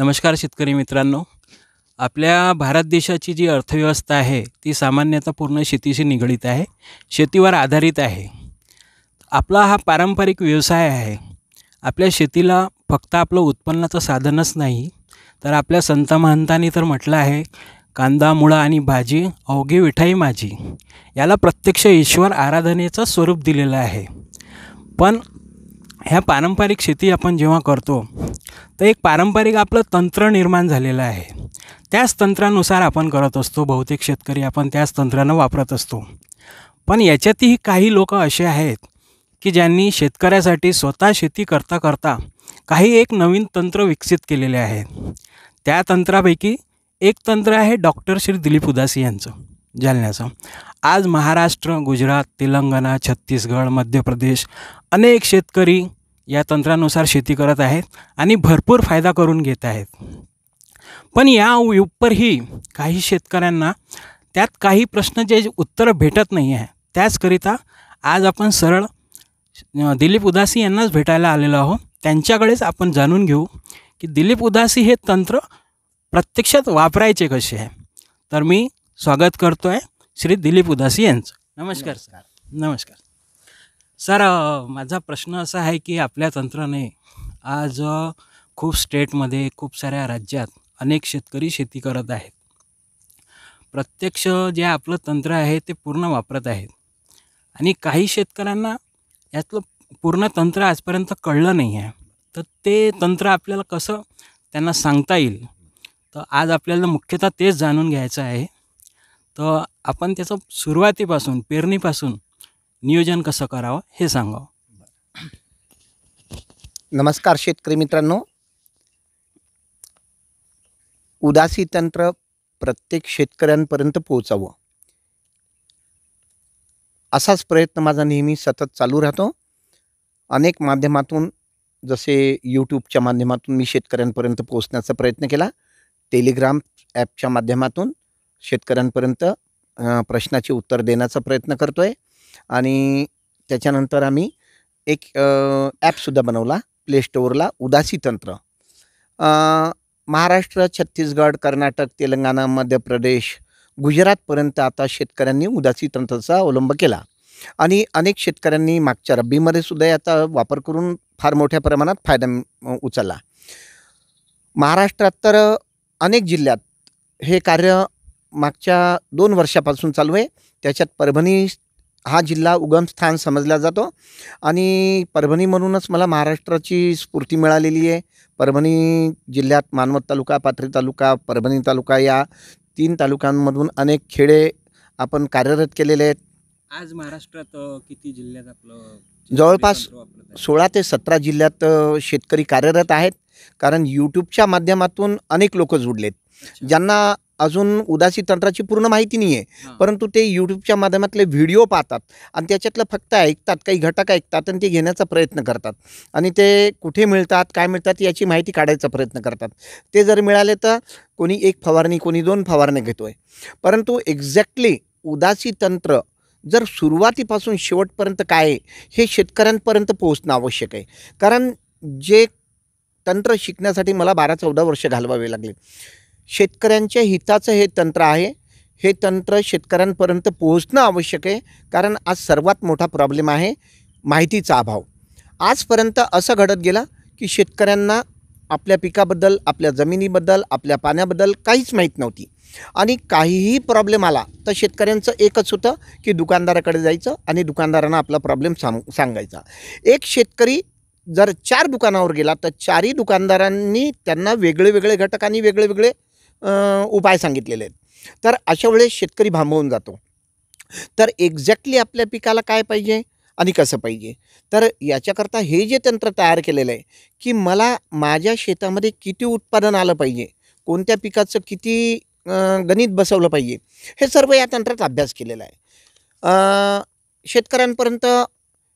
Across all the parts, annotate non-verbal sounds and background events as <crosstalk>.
नमस्कार शेतकरी मित्रांनो आपल्या भारत देशाची जी अर्थव्यवस्था आहे ती सामान्यतः पूर्ण शेतीशी निगडीत आहे शेतीवर आधारित आहे आपला हा पारंपरिक व्यवसाय आहे आपल्या शेतीला फक्त आपलं उत्पन्नाचं साधनच नाही तर आपल्या संत महंतांनी तर म्हटलं आहे कांदा मुळा आणि भाजी अवघी विठाई माझी याला प्रत्यक्ष ईश्वर आराधनेचं स्वरूप दिलेलं आहे पण ह्या पारंपरिक शेती आपण जेव्हा करतो तर एक पारंपरिक आपलं तंत्र निर्माण झालेलं आहे त्याच तंत्रानुसार आपण करत असतो बहुतेक शेतकरी आपण त्याच तंत्रानं वापरत असतो पण याच्यातही काही लोक असे आहेत की ज्यांनी शेतकऱ्यासाठी स्वतः शेती करता करता काही एक नवीन तंत्र विकसित केलेले आहे त्या तंत्रापैकी एक तंत्र आहे डॉक्टर श्री दिलीप उदासी यांचं जालन्याचं आज महाराष्ट्र गुजरात तेलंगणा छत्तीसगड मध्य प्रदेश अनेक शेतकरी या तंत्रानुसार शेती करत आहेत आणि भरपूर फायदा करून घेत आहेत पण या उपरही काही शेतकऱ्यांना त्यात काही प्रश्न जे उत्तर भेटत नाही आहे त्याचकरिता आज आपण सरळ दिलीप उदासी यांनाच भेटायला आलेलो आहोत त्यांच्याकडेच आपण जाणून घेऊ की दिलीप उदासी हे तंत्र प्रत्यक्षात वापरायचे कसे आहे तर मी स्वागत करतो आहे श्री दिलीप उदासी यांचं नमस्कार सर नमस्कार सर माझा प्रश्न असा आहे की आपल्या तंत्राने आज खूप स्टेटमध्ये खूप साऱ्या राज्यात अनेक शेतकरी शेती करत आहेत प्रत्यक्ष जे आपलं तंत्र आहे ते पूर्ण वापरत आहेत आणि काही शेतकऱ्यांना यातलं पूर्ण तंत्र आजपर्यंत कळलं नाही आहे तर ते तंत्र आपल्याला कसं त्यांना सांगता येईल तर आज आपल्याला मुख्यतः तेच जाणून घ्यायचं आहे तर आपण त्याचं सुरुवातीपासून पेरणीपासून नियोजन कसं करावं हे सांगावं नमस्कार शेतकरी मित्रांनो उदासी तंत्र प्रत्येक शेतकऱ्यांपर्यंत पोहोचावं असाच प्रयत्न माझा नेहमी सतत चालू राहतो अनेक माध्यमातून जसे यूट्यूबच्या माध्यमातून मी शेतकऱ्यांपर्यंत पोहोचण्याचा प्रयत्न केला टेलिग्राम ॲपच्या माध्यमातून शेतकऱ्यांपर्यंत प्रश्नाचे उत्तर देण्याचा प्रयत्न करतो आहे आणि त्याच्यानंतर आम्ही एक ॲपसुद्धा बनवला प्लेस्टोअरला उदासी तंत्र महाराष्ट्र छत्तीसगड कर्नाटक तेलंगणा मध्य प्रदेश गुजरातपर्यंत आता शेतकऱ्यांनी उदासी तंत्राचा अवलंब केला आणि अनेक शेतकऱ्यांनी मागच्या रब्बीमध्ये सुद्धा याचा वापर करून फार मोठ्या प्रमाणात फायदा उचलला महाराष्ट्रात तर अनेक जिल्ह्यात हे कार्य मागच्या दोन वर्षापासून चालू आहे त्याच्यात परभणी हा जिल्हा उगमस्थान समजला जातो आणि परभणी म्हणूनच मला महाराष्ट्राची स्फूर्ती मिळालेली आहे परभणी जिल्ह्यात मानवत तालुका पाथरी तालुका परभणी तालुका या तीन तालुक्यांमधून अनेक खेडे आपण कार्यरत केलेले आहेत आज महाराष्ट्रात किती जिल्ह्यात आपलं जवळपास सोळा ते सतरा जिल्ह्यात शेतकरी कार्यरत आहेत कारण यूट्यूबच्या माध्यमातून अनेक लोक जुडलेत ज्यांना अजून उदासी तंत्राची पूर्ण माहिती नाही आहे परंतु ते यूट्यूबच्या माध्यमातले व्हिडिओ पाहतात आणि त्याच्यातलं फक्त ऐकतात काही घटक ऐकतात आणि ते घेण्याचा प्रयत्न करतात आणि ते कुठे मिळतात काय मिळतात याची माहिती काढायचा प्रयत्न करतात ते जर मिळाले तर कोणी एक फवारणी कोणी दोन फवारणी घेतो आहे परंतु एक्झॅक्टली उदासी तंत्र जर सुरुवातीपासून शेवटपर्यंत काय आहे हे शेतकऱ्यांपर्यंत पोहोचणं आवश्यक आहे कारण जे तंत्र शिकण्यासाठी मला बारा चौदा वर्ष घालवावे लागले शेतकऱ्यांच्या हिताचं हे तंत्र आहे हे तंत्र शेतकऱ्यांपर्यंत पोहोचणं आवश्यक आहे कारण आज सर्वात मोठा प्रॉब्लेम आहे माहितीचा अभाव आजपर्यंत असं घडत गेलं की शेतकऱ्यांना आपल्या पिकाबद्दल आपल्या जमिनीबद्दल आपल्या पाण्याबद्दल काहीच माहीत नव्हती आणि काहीही प्रॉब्लेम आला तर शेतकऱ्यांचं एकच होतं की दुकानदाराकडे जायचं आणि दुकानदारांना आपला प्रॉब्लेम सांग सांगायचा एक शेतकरी जर चार दुकानावर गेला तर चारही दुकानदारांनी त्यांना वेगळे वेगळे घटक आणि वेगळे वेगळे उपाय सांगितलेले आहेत तर अशा वेळेस शेतकरी भांबवून जातो तर एक्झॅक्टली आपल्या पिकाला काय पाहिजे आणि कसं पाहिजे तर याच्याकरता हे जे तंत्र तयार केलेलं आहे की मला माझ्या शेतामध्ये किती उत्पादन आलं पाहिजे कोणत्या पिकाचं किती गणित बसवलं पाहिजे हे सर्व या तंत्रात अभ्यास केलेला आहे शेतकऱ्यांपर्यंत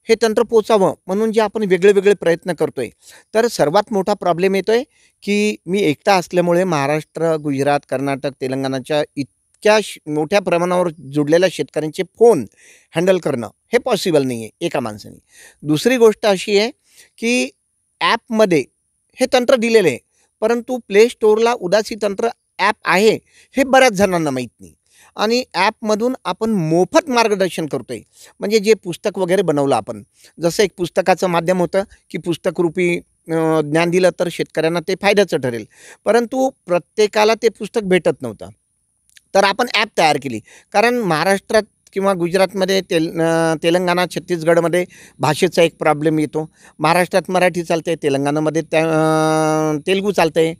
हे तंत्र पोचावं म्हणून जे आपण वेगळे वेगळे प्रयत्न करतोय तर सर्वात मोठा प्रॉब्लेम येतो आहे की मी एकटा असल्यामुळे महाराष्ट्र गुजरात कर्नाटक तेलंगणाच्या इतक्या मोठ्या प्रमाणावर जुडलेल्या शेतकऱ्यांचे फोन हँडल करणं हे पॉसिबल नाही आहे एका माणसाने दुसरी गोष्ट अशी आहे की ॲपमध्ये हे तंत्र दिलेलं आहे परंतु प्ले स्टोअरला उदासी तंत्र ॲप आहे हे बऱ्याच जणांना माहीत नाही आणि ॲपमधून आपण मोफत मार्गदर्शन करतो आहे म्हणजे जे पुस्तक वगैरे बनवलं आपण जसं एक पुस्तकाचं माध्यम होतं की पुस्तकरूपी ज्ञान दिलं तर शेतकऱ्यांना ते फायद्याचं ठरेल परंतु प्रत्येकाला ते पुस्तक भेटत नव्हतं तर आपण ॲप तयार केली कारण महाराष्ट्रात किंवा गुजरातमध्ये तेल तेलंगणा छत्तीसगडमध्ये भाषेचा एक प्रॉब्लेम येतो महाराष्ट्रात मराठी चालते तेलंगणामध्ये त्या तेलगू आहे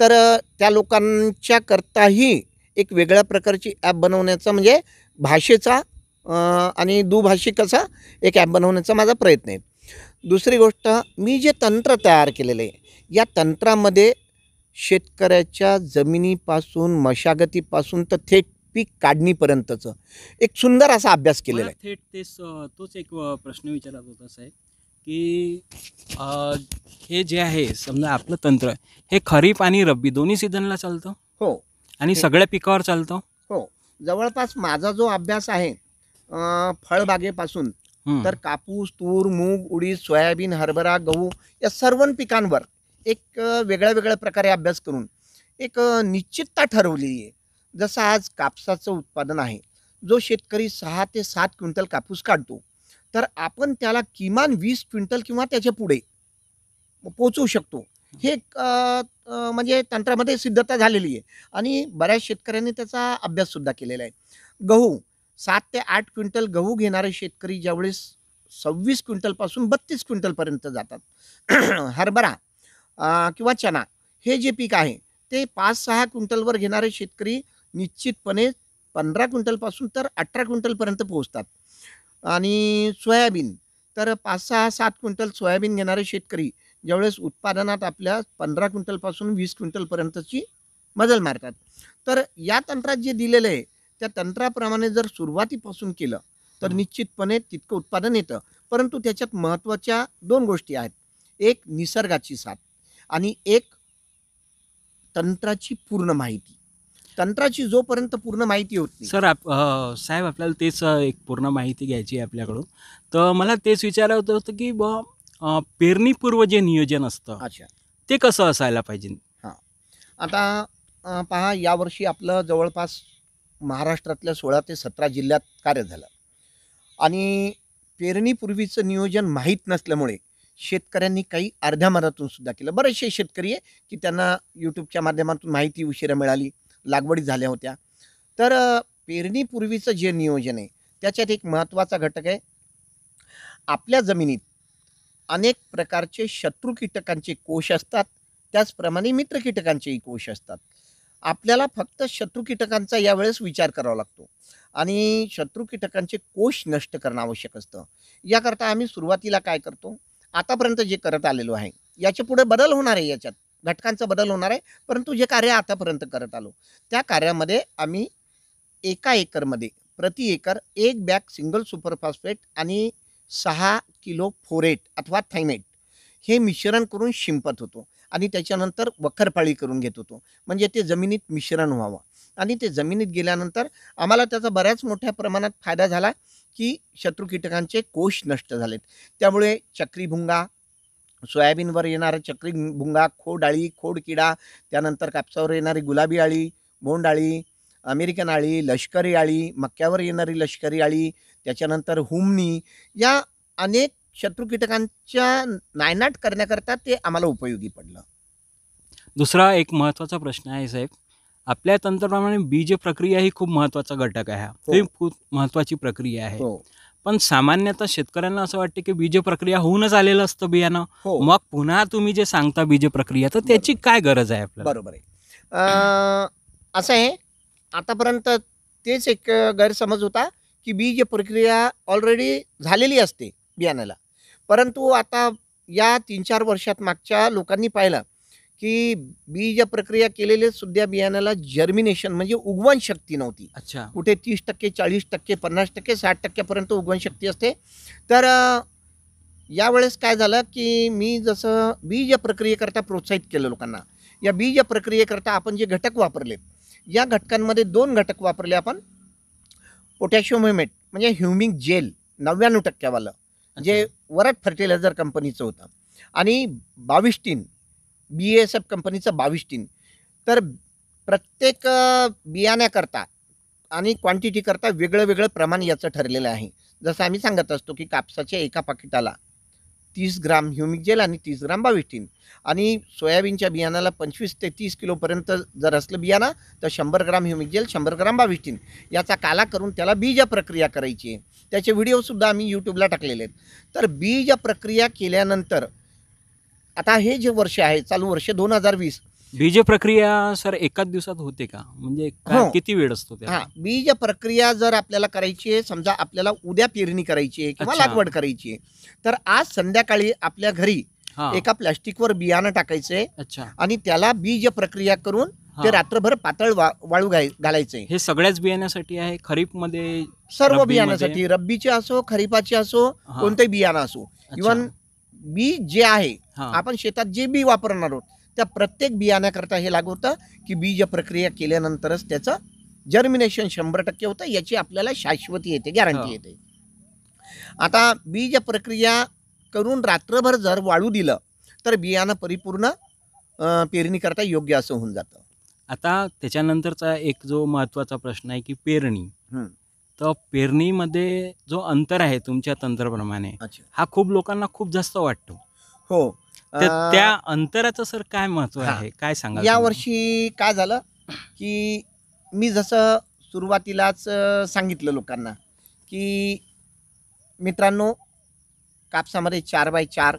तर त्या लोकांच्याकरताही एक वेगळ्या प्रकारची ॲप बनवण्याचा म्हणजे भाषेचा आणि दुभाषिक असा एक ॲप बनवण्याचा माझा प्रयत्न आहे दुसरी गोष्ट मी जे तंत्र तयार केलेलं आहे या तंत्रामध्ये शेतकऱ्याच्या जमिनीपासून मशागतीपासून तर थेट पीक काढणीपर्यंतचं एक सुंदर असा अभ्यास केलेला आहे थेट तेच तोच एक प्रश्न विचारत होता साहेब की हे जे आहे समजा आपलं तंत्र हे खरीप आणि रब्बी दोन्ही सीझनला चालतं हो आणि सगळ्या पिकावर चालतो हो जवळपास माझा जो अभ्यास आहे फळबागेपासून तर कापूस तूर मूग उडीद सोयाबीन हरभरा गहू या सर्व पिकांवर एक वेगळ्या वेगळ्या प्रकारे अभ्यास करून एक निश्चितता ठरवली आहे जसं आज कापसाचं उत्पादन आहे जो शेतकरी सहा ते सात क्विंटल कापूस काढतो तर आपण त्याला किमान वीस क्विंटल किंवा त्याच्या पुढे पोचवू शकतो हे म्हणजे तंत्रामध्ये सिद्धता झालेली आहे आणि बऱ्याच शेतकऱ्यांनी त्याचा अभ्याससुद्धा केलेला आहे गहू सात ते आठ क्विंटल गहू घेणारे शेतकरी ज्यावेळेस सव्वीस क्विंटलपासून बत्तीस क्विंटलपर्यंत जातात <clears throat> हरभरा किंवा चना हे जे पीक आहे ते पाच सहा क्विंटलवर घेणारे शेतकरी निश्चितपणे पंधरा क्विंटलपासून तर अठरा क्विंटलपर्यंत पोहोचतात आणि सोयाबीन तर पाच सहा सात क्विंटल सोयाबीन घेणारे शेतकरी ज्यावेळेस उत्पादनात आपल्या पंधरा क्विंटलपासून वीस क्विंटलपर्यंतची मजल मारतात तर या तंत्रात जे दिलेलं आहे त्या तंत्राप्रमाणे जर सुरुवातीपासून केलं तर निश्चितपणे तितकं उत्पादन येतं परंतु त्याच्यात महत्त्वाच्या दोन गोष्टी आहेत एक निसर्गाची साथ आणि एक तंत्राची पूर्ण माहिती तंत्राची जोपर्यंत पूर्ण माहिती होती सर आप साहेब आपल्याला तेच एक पूर्ण माहिती घ्यायची आहे आपल्याकडून तर मला तेच विचारायचं होतं की ब पेरणीपूर्व जे नियोजन असतं अच्छा ते कसं असायला पाहिजे हां आता पहा यावर्षी आपलं जवळपास महाराष्ट्रातल्या सोळा ते सतरा जिल्ह्यात कार्य झालं आणि पेरणीपूर्वीचं नियोजन माहीत नसल्यामुळे शेतकऱ्यांनी काही अर्ध्या मनातून सुद्धा केलं बरेचसे शेतकरी आहे की त्यांना यूट्यूबच्या माध्यमातून माहिती उशिरा मिळाली लागवडी झाल्या होत्या तर पेरणीपूर्वीचं जे नियोजन आहे त्याच्यात एक महत्त्वाचा घटक आहे आपल्या जमिनीत अनेक प्रकारचे शत्रू कीटकांचे कोश असतात त्याचप्रमाणे मित्र कीटकांचेही कोश असतात आपल्याला फक्त शत्रू कीटकांचा यावेळेस विचार करावा लागतो आणि शत्रू कीटकांचे कोश नष्ट करणं आवश्यक असतं याकरता आम्ही सुरुवातीला काय करतो आतापर्यंत जे करत आलेलो आहे याच्या पुढे बदल होणार आहे याच्यात घटकांचा बदल होणार आहे परंतु जे कार्य आतापर्यंत करत आलो त्या कार्यामध्ये आम्ही एका एकरमध्ये प्रति एकर एक बॅग सिंगल सुपरफॉस्फेट आणि सहा किलो फोरेट अथवा थायमेट हे मिश्रण करून शिंपत होतो आणि त्याच्यानंतर वखरपाळी करून घेत होतो म्हणजे ते जमिनीत मिश्रण व्हावं आणि ते जमिनीत गेल्यानंतर आम्हाला त्याचा बऱ्याच मोठ्या प्रमाणात फायदा झाला की शत्रू कीटकांचे कोश नष्ट झालेत त्यामुळे चक्रीभुंगा सोयाबीनवर येणारा चक्रीभुंगा खोडाळी खोडकिडा त्यानंतर कापसावर येणारी गुलाबी आळी बोंडाळी अमेरिकन आळी लष्करी आळी मक्यावर येणारी लष्करी आळी त्याच्यानंतर हुमनी या अनेक शत्रू कीटकांच्या नायनाट करण्याकरता ते आम्हाला उपयोगी पडलं दुसरा एक महत्त्वाचा प्रश्न आहे साहेब आपल्या तंत्रप्रमाणे बीज प्रक्रिया ही खूप महत्त्वाचा घटक आहे ती हो. खूप महत्त्वाची प्रक्रिया आहे हो. पण सामान्यतः शेतकऱ्यांना असं वाटतं की बीज प्रक्रिया होऊनच आलेलं असतं बियाणं हो. मग पुन्हा तुम्ही जे सांगता बीज प्रक्रिया तर त्याची काय गरज आहे आपल्याला बरोबर आहे असं आहे आतापर्यंत तेच एक गैरसमज होता की बीज प्रक्रिया ऑलरेडी झालेली असते बियाण्याला परंतु आता या तीन चार वर्षात मागच्या लोकांनी पाहिलं की बीज प्रक्रिया केलेले सुद्धा बियाण्याला जर्मिनेशन म्हणजे उगवण शक्ती नव्हती अच्छा कुठे तीस टक्के चाळीस टक्के पन्नास टक्के साठ टक्क्यापर्यंत उगवण शक्ती असते तर यावेळेस काय झालं की मी जसं बीज प्रक्रियेकरता प्रोत्साहित केलं लोकांना या बीज प्रक्रियेकरता आपण जे घटक वापरले या घटकांमध्ये दोन घटक वापरले आपण पोटॅशियम ह्युमेट म्हणजे ह्युमिंग जेल नव्याण्णव टक्क्यावालं जे वरट फर्टिलायझर कंपनीचं होतं आणि बावीस टीन बी एस एफ कंपनीचं बावीस तर प्रत्येक बियाण्याकरता आणि क्वांटिटीकरता वेगळं वेगळं प्रमाण याचं ठरलेलं आहे जसं आम्ही सांगत असतो की कापसाच्या एका पाकिटाला तीस ग्राम ह्युमिक जेल आणि तीस ग्राम बावीटीन आणि सोयाबीनच्या बियाणाला पंचवीस ते तीस किलोपर्यंत जर असलं बियाणं तर शंभर ग्राम ह्युमिक जेल शंभर ग्राम बावीटीन याचा काला करून त्याला बीज प्रक्रिया करायची आहे त्याचे व्हिडिओसुद्धा आम्ही यूट्यूबला टाकलेले आहेत तर बीज प्रक्रिया केल्यानंतर आता हे जे वर्ष आहे चालू वर्ष दोन हजार वीस बीज प्रक्रिया सर एकाच दिवसात होते का म्हणजे हो. किती वेळ असतो बीज प्रक्रिया जर आपल्याला करायची आहे समजा आपल्याला उद्या पेरणी करायची आहे किंवा लागवड करायची आहे तर आज संध्याकाळी आपल्या घरी एका एका प्लास्टिकवर बियाणं टाकायचंय आणि त्याला बीज प्रक्रिया करून ते रात्रभर पातळ वाळू घालायचे घालायचंय हे सगळ्याच बियाण्यासाठी आहे खरीप मध्ये सर्व बियाण्यासाठी रब्बीचे असो खरीपाचे असो कोणते कोणतंही बियाणं असो इवन बी जे आहे आपण शेतात जे बी वापरणार आहोत त्या प्रत्येक बियाण्याकरता हे लागू होतं की बीज प्रक्रिया केल्यानंतरच त्याचं जर्मिनेशन शंभर टक्के होतं याची आपल्याला शाश्वती येते गॅरंटी येते आता बीज प्रक्रिया करून रात्रभर जर वाळू दिलं तर बियाणं परिपूर्ण पेरणी करता योग्य असं होऊन जातं आता त्याच्यानंतरचा एक जो महत्त्वाचा प्रश्न आहे की पेरणी तर पेरणीमध्ये जो अंतर आहे तुमच्या तंत्राप्रमाणे हा खूप लोकांना खूप जास्त वाटतो हो तर त्या अंतराचं सर काय महत्व आहे काय सांगा या वर्षी काय झालं की मी जसं सुरुवातीलाच सांगितलं लोकांना की मित्रांनो कापसामध्ये चार बाय चार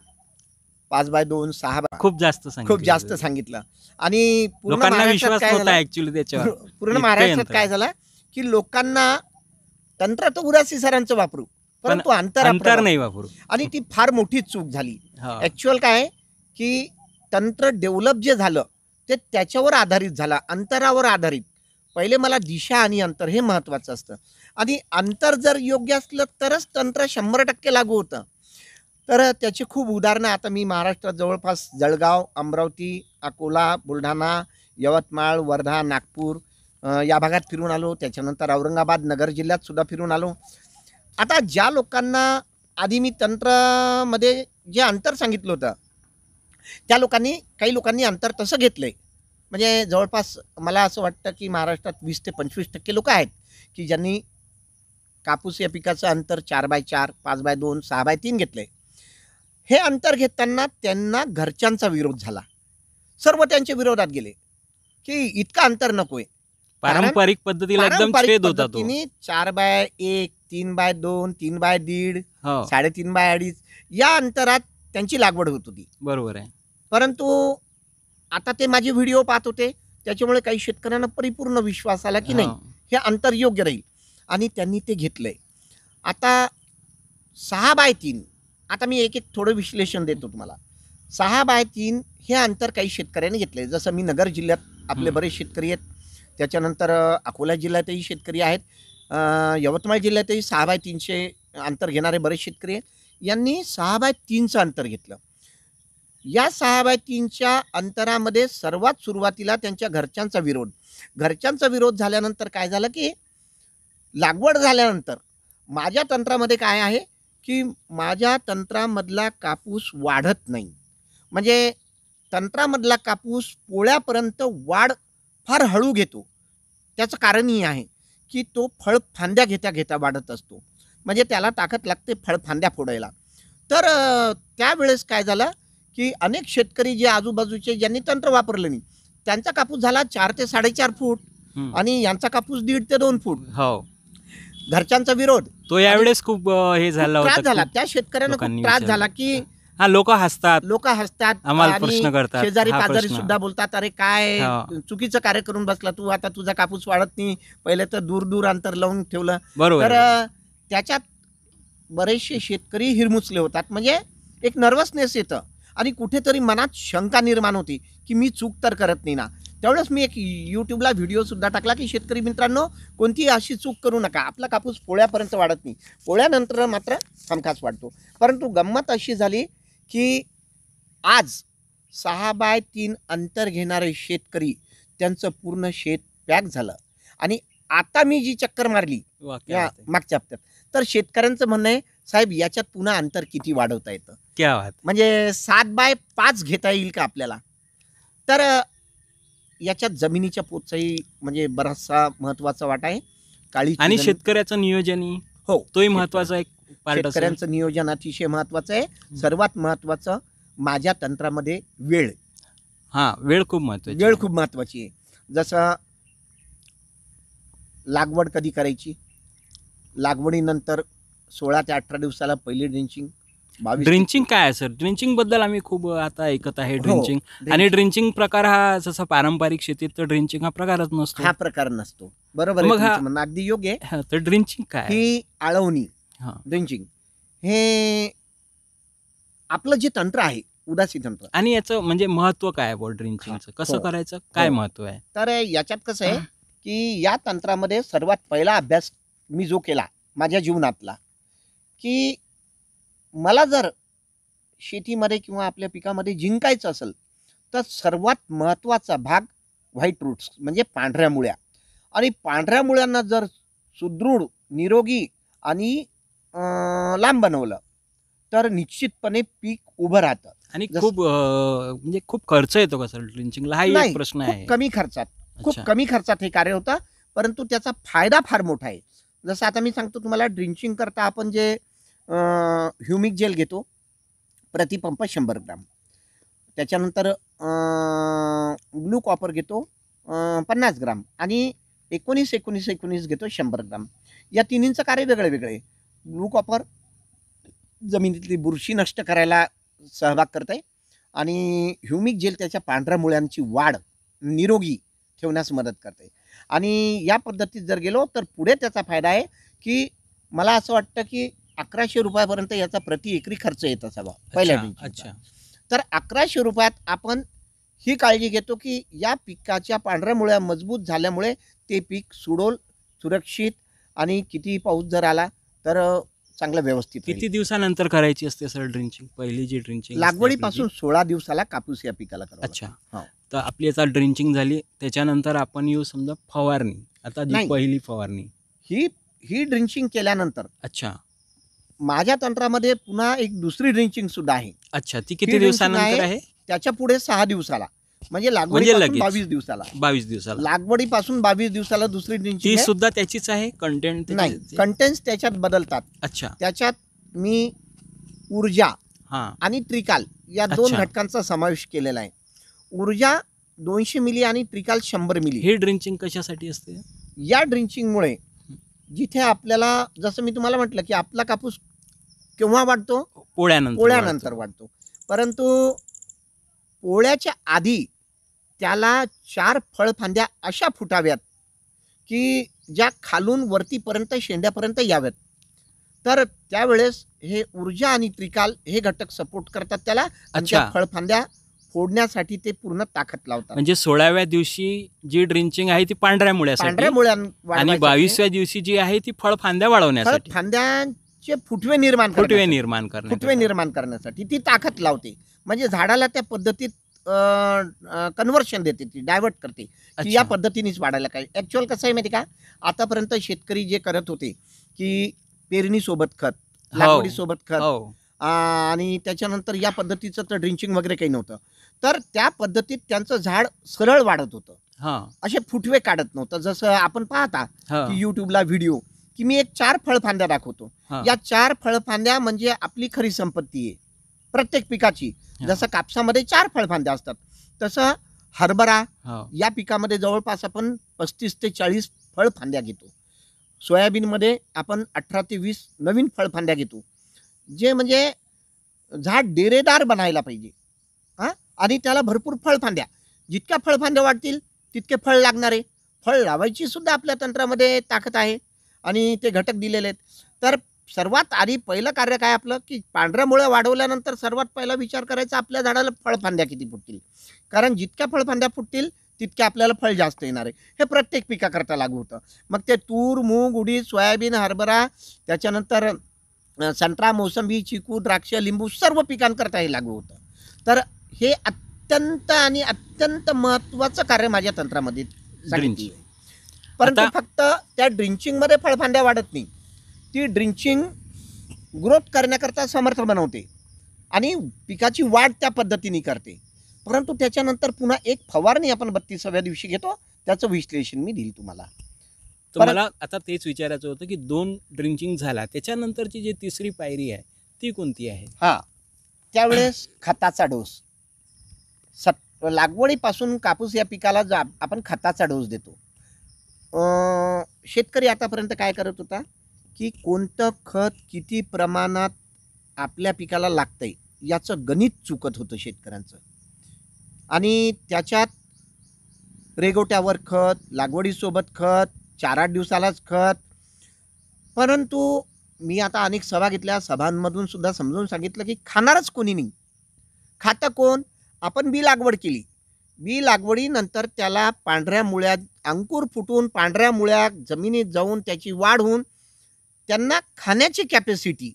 पाच बाय दोन सहा बाय खूप जास्त खूप जास्त सांगितलं आणि पूर्ण महाराष्ट्रात काय झालं? पूर्ण- महाराष्ट्रात काय झालं की लोकांना तंत्र तर उदासी सरांचं वापरू परंतु अंतर अंतर नाही वापरू आणि ती फार मोठी चूक झाली ऍक्च्युअल काय आहे की तंत्र डेव्हलप जे झालं ते त्याच्यावर आधारित झालं अंतरावर आधारित पहिले मला दिशा आणि अंतर हे महत्त्वाचं असतं आणि अंतर जर योग्य असलं तरच तंत्र शंभर टक्के लागू होतं तर त्याची खूप उदाहरणं आता मी महाराष्ट्रात जवळपास जळगाव अमरावती अकोला बुलढाणा यवतमाळ वर्धा नागपूर या भागात फिरून आलो त्याच्यानंतर औरंगाबाद नगर जिल्ह्यात सुद्धा फिरून आलो आता ज्या लोकांना आधी मी तंत्रामध्ये जे अंतर सांगितलं होतं त्या लोकांनी काही लोकांनी अंतर तसं घेतलं आहे म्हणजे जवळपास मला असं वाटतं की महाराष्ट्रात वीस ते पंचवीस टक्के लोक आहेत की ज्यांनी कापूस या पिकाचं अंतर चार बाय चार पाच बाय दोन सहा बाय तीन घेतलं हे अंतर घेताना त्यांना घरच्यांचा विरोध झाला सर्व त्यांच्या विरोधात गेले की इतका अंतर नकोय पारंपरिक पद्धतीला एकदम चार बाय एक तीन बाय दोन तीन बाय दीड हो. साडेतीन बाय अडीच या अंतरात त्यांची लागवड होत होती बरोबर आहे परंतु आता ते माझे व्हिडिओ पाहत होते त्याच्यामुळे काही शेतकऱ्यांना परिपूर्ण विश्वास आला की नाही हे अंतर योग्य राहील आणि त्यांनी ते घेतलंय आता सहा बाय तीन आता मी एक एक थोडं विश्लेषण देतो तुम्हाला सहा बाय तीन हे अंतर काही शेतकऱ्यांनी घेतलंय जसं मी नगर जिल्ह्यात आपले बरेच शेतकरी आहेत त्याच्यानंतर अकोला जिल्ह्यातही शेतकरी आहेत यवतमाळ जिल्ह्यातही सहा बाय तीनशे अंतर घेणारे बरेच शेतकरी आहेत यांनी सहा बाय तीनचं अंतर घेतलं या सहाबातींच्या अंतरामध्ये सर्वात सुरुवातीला त्यांच्या घरच्यांचा विरोध घरच्यांचा विरोध झाल्यानंतर काय झालं की लागवड झाल्यानंतर माझ्या तंत्रामध्ये काय आहे की माझ्या तंत्रामधला कापूस वाढत नाही म्हणजे तंत्रामधला कापूस पोळ्यापर्यंत वाढ फार हळू घेतो त्याचं कारणही आहे की तो फळ फांद्या घेता घेता वाढत असतो म्हणजे त्याला ताकद लागते फळ फांद्या फोडायला तर त्यावेळेस काय झालं की अनेक शेतकरी जे आजूबाजूचे ज्यांनी तंत्र वापरले नाही त्यांचा कापूस झाला चार ते साडेचार फूट आणि यांचा कापूस दीड ते दोन फूट हो घरच्यांचा विरोध तो यावेळेस खूप हे झाला त्रास झाला त्या शेतकऱ्यांना खूप त्रास झाला की हा लोक हसतात लोक हसतात शेजारी पाजारी सुद्धा बोलतात अरे काय चुकीचं कार्य करून बसला तू आता तुझा कापूस वाढत नाही पहिले तर दूर दूर अंतर लावून ठेवलं बरोबर तर त्याच्यात बरेचसे शेतकरी हिरमुचले होतात म्हणजे एक नर्वसनेस येतं आणि कुठेतरी मनात शंका निर्माण होती की मी चूक तर करत नाही ना त्यावेळेस मी एक यूट्यूबला व्हिडिओसुद्धा टाकला की शेतकरी मित्रांनो कोणतीही अशी चूक करू नका आपला कापूस पोळ्यापर्यंत वाढत नाही पोळ्यानंतर मात्र हमखास वाढतो परंतु गंमत अशी झाली की आज सहा बाय तीन अंतर घेणारे शेतकरी त्यांचं पूर्ण शेत पॅक झालं आणि आता मी जी चक्कर मारली मागच्या हप्त्यात तर शेतकऱ्यांचं म्हणणं आहे साहेब याच्यात पुन्हा अंतर किती वाढवता येतं क्या म्हणजे सात बाय पाच घेता येईल का आपल्याला तर याच्यात जमिनीच्या पोतचाही म्हणजे बराचसा महत्वाचा वाटा आहे काळी आणि शेतकऱ्याचं नियोजन हो तोही महत्वाचा एक शेतकऱ्यांचं नियोजन अतिशय महत्वाचं आहे सर्वात महत्वाचं माझ्या तंत्रामध्ये वेळ हा वेळ खूप महत्वाची वेळ खूप महत्वाची आहे जसं लागवड कधी करायची लागवडीनंतर सोळा ते अठरा दिवसाला पहिली ड्रिंचिंग बावीस ड्रिंचिंग काय आहे सर ड्रिंचिंग बद्दल आम्ही खूप आता ऐकत आहे हो, ड्रिंचिंग आणि ड्रिंचिंग प्रकार हा जसा पारंपरिक शेतीत तर ड्रिंचिंग हा प्रकारच नसतो हा प्रकार नसतो बरोबर मग हा- अगदी योग्य आहे तर ड्रिंचिंग काय ही आळवणी ड्रिंचिंग हे आपलं जे तंत्र आहे उदासी तंत्र आणि याचं म्हणजे महत्व काय आहे हो, कसं हो. करायचं काय महत्व आहे तर याच्यात कसं आहे की या तंत्रामध्ये सर्वात पहिला अभ्यास मी जो केला माझ्या जीवनातला की मला जर शेतीमध्ये किंवा आपल्या पिकामध्ये जिंकायचं असेल तर सर्वात महत्त्वाचा भाग व्हाईट रूट्स म्हणजे पांढऱ्या मुळ्या आणि पांढऱ्या मुळ्यांना जर सुदृढ निरोगी आणि लांब बनवलं तर निश्चितपणे पीक उभं राहतं आणि खूप म्हणजे खूप खर्च येतो का सर ड्रिंचिंगला हा प्रश्न आहे कमी खर्चात खूप कमी खर्चात हे कार्य होतं परंतु त्याचा फायदा फार मोठा आहे जसं आता मी सांगतो तुम्हाला ड्रिंचिंग करता आपण जे ह्युमिक जेल घेतो प्रतिपंप शंभर ग्राम त्याच्यानंतर ब्लू कॉपर घेतो पन्नास ग्राम आणि एकोणीस एकोणीस एकोणीस घेतो शंभर ग्राम या तिन्हींचं कार्य वेगळे वेगळे ब्लू कॉपर जमिनीतली बुरशी नष्ट करायला सहभाग करते आणि ह्युमिक जेल त्याच्या पांढऱ्या मुळ्यांची वाढ निरोगी ठेवण्यास मदत करते आणि या पद्धतीत जर गेलो तर पुढे त्याचा फायदा आहे की मला असं वाटतं की अकराशे रुपयापर्यंत याचा प्रति एकरी खर्च येत असावा पहिल्या अच्छा तर अकराशे रुपयात आपण ही काळजी घेतो की या पिकाच्या पांढऱ्या मुळ्या मजबूत झाल्यामुळे ते पीक सुडोल सुरक्षित आणि किती पाऊस जर आला तर चांगलं व्यवस्थित किती दिवसानंतर करायची असते सर ड्रिंचिंग पहिली जी ड्रिंचिंग लागवडीपासून सोळा दिवसाला कापूस या पिकाला अच्छा तर आपली याचा ड्रिंचिंग झाली त्याच्यानंतर आपण येऊ समजा फवारणी आता पहिली फवारणी ही ही ड्रिंचिंग केल्यानंतर अच्छा माझ्या तंत्रामध्ये पुन्हा एक दुसरी ड्रिंचिंग सुद्धा आहे अच्छा ती किती दिवसानंतर आहे? त्याच्या पुढे सहा दिवसाला म्हणजे, म्हणजे लागवडी बावीस दिवसाला बावीस दिवसाला लागवडीपासून बावीस दिवसाला दुसरी ड्रिंचिंग सुद्धा त्याचीच आहे कंटेंट नाही कंटेंट त्याच्यात बदलतात अच्छा त्याच्यात मी ऊर्जा हा आणि त्रिकाल या दोन घटकांचा समावेश केलेला आहे ऊर्जा दोनशे मिली आणि त्रिकाल शंभर मिली हे ड्रिंचिंग कशासाठी असते या ड्रिंचिंगमुळे जिथे आपल्याला जसं मी तुम्हाला म्हटलं की आपला कापूस केव्हा वाढतो पोळ्यानंतर पोळ्यानंतर वाढतो परंतु पोळ्याच्या आधी त्याला चार फळफांद्या अशा फुटाव्यात की ज्या खालून वरतीपर्यंत शेंड्यापर्यंत याव्यात तर त्यावेळेस हे ऊर्जा आणि त्रिकाल हे घटक सपोर्ट करतात त्याला अच्छा फळफांद्या फोडण्यासाठी ते पूर्ण ताकद लावतात म्हणजे सोळाव्या दिवशी जी ड्रिंचिंग आहे ती पांढऱ्या मुळ्यासाठी बावीसव्या दिवशी जी आहे ती फळ फांद्या वाढवण्यासाठी फांद्यांचे फुटवे निर्माण फुटवे निर्माण करणे फुटवे निर्माण करण्यासाठी ती ताकद लावते म्हणजे झाडाला त्या पद्धतीत कन्वर्शन देते ती डायव्हर्ट करते की या पद्धतीनेच वाढायला काय ऍक्च्युअल कसं आहे माहिती का आतापर्यंत शेतकरी जे करत होते की पेरणीसोबत खत हो. लागवडीसोबत खत हो. आणि त्याच्यानंतर या पद्धतीचं तर ड्रिंचिंग वगैरे काही नव्हतं तर त्या पद्धतीत त्यांचं झाड सरळ वाढत होतं असे फुटवे काढत नव्हतं जसं आपण पाहता की युट्यूबला व्हिडिओ की मी एक चार फळफांद्या दाखवतो या चार फळफांद्या म्हणजे आपली खरी संपत्ती आहे प्रत्येक पिकाची जसं कापसामध्ये चार फळफांद्या असतात तसं हरभरा या पिकामध्ये जवळपास आपण पस्तीस ते चाळीस फळफांद्या घेतो सोयाबीनमध्ये आपण अठरा ते वीस नवीन फळफांद्या घेतो जे म्हणजे झाड डेरेदार बनायला पाहिजे आणि त्याला भरपूर फळफांद्या जितक्या फळफांद्या वाटतील तितके फळ लागणारे फळ लावायची सुद्धा आपल्या तंत्रामध्ये ताकद आहे आणि ते घटक दिलेले आहेत तर सर्वात आधी पहिलं कार्य काय आपलं की पांढऱ्यामुळे वाढवल्यानंतर सर्वात पहिला विचार करायचा आपल्या झाडाला फळफांद्या किती फुटतील कारण जितक्या फळफांद्या फुटतील तितके आपल्याला फळ जास्त येणार आहे हे प्रत्येक पिकाकरता लागू होतं मग ते तूर मूग उडीद सोयाबीन हरभरा त्याच्यानंतर संत्रा मोसंबी चिकू द्राक्ष लिंबू सर्व पिकांकरता हे लागू होतं तर हे अत्यंत आणि अत्यंत महत्वाचं कार्य माझ्या तंत्रामध्ये आहे परंतु फक्त त्या ड्रिंचिंगमध्ये फळफांद्या वाढत नाही ती ड्रिंचिंग ग्रोथ करण्याकरता समर्थ बनवते आणि पिकाची वाढ त्या पद्धतीने करते परंतु त्याच्यानंतर पुन्हा एक फवारणी आपण बत्तीसाव्या दिवशी घेतो त्याचं विश्लेषण मी देईल तुम्हाला तर मला आता तेच विचारायचं होतं की दोन ड्रिंकिंग झाला त्याच्यानंतरची जी तिसरी पायरी आहे ती कोणती आहे हा त्यावेळेस खताचा डोस सत लागवडीपासून कापूस या पिकाला जा आपण खताचा डोस देतो शेतकरी आतापर्यंत काय करत होता की कोणतं खत किती प्रमाणात आपल्या पिकाला लागतं आहे याचं गणित चुकत होतं शेतकऱ्यांचं आणि त्याच्यात रेगोट्यावर खत लागवडीसोबत खत चार आठ दिवसालाच खत परंतु मी आता अनेक सभा घेतल्या सभांमधून सुद्धा समजून सांगितलं की खाणारच कोणी नाही खातं कोण आपण बी लागवड केली बी लागवडीनंतर त्याला पांढऱ्या मुळ्यात अंकुर फुटून पांढऱ्या मुळ्या जमिनीत जाऊन त्याची वाढ होऊन त्यांना खाण्याची कॅपॅसिटी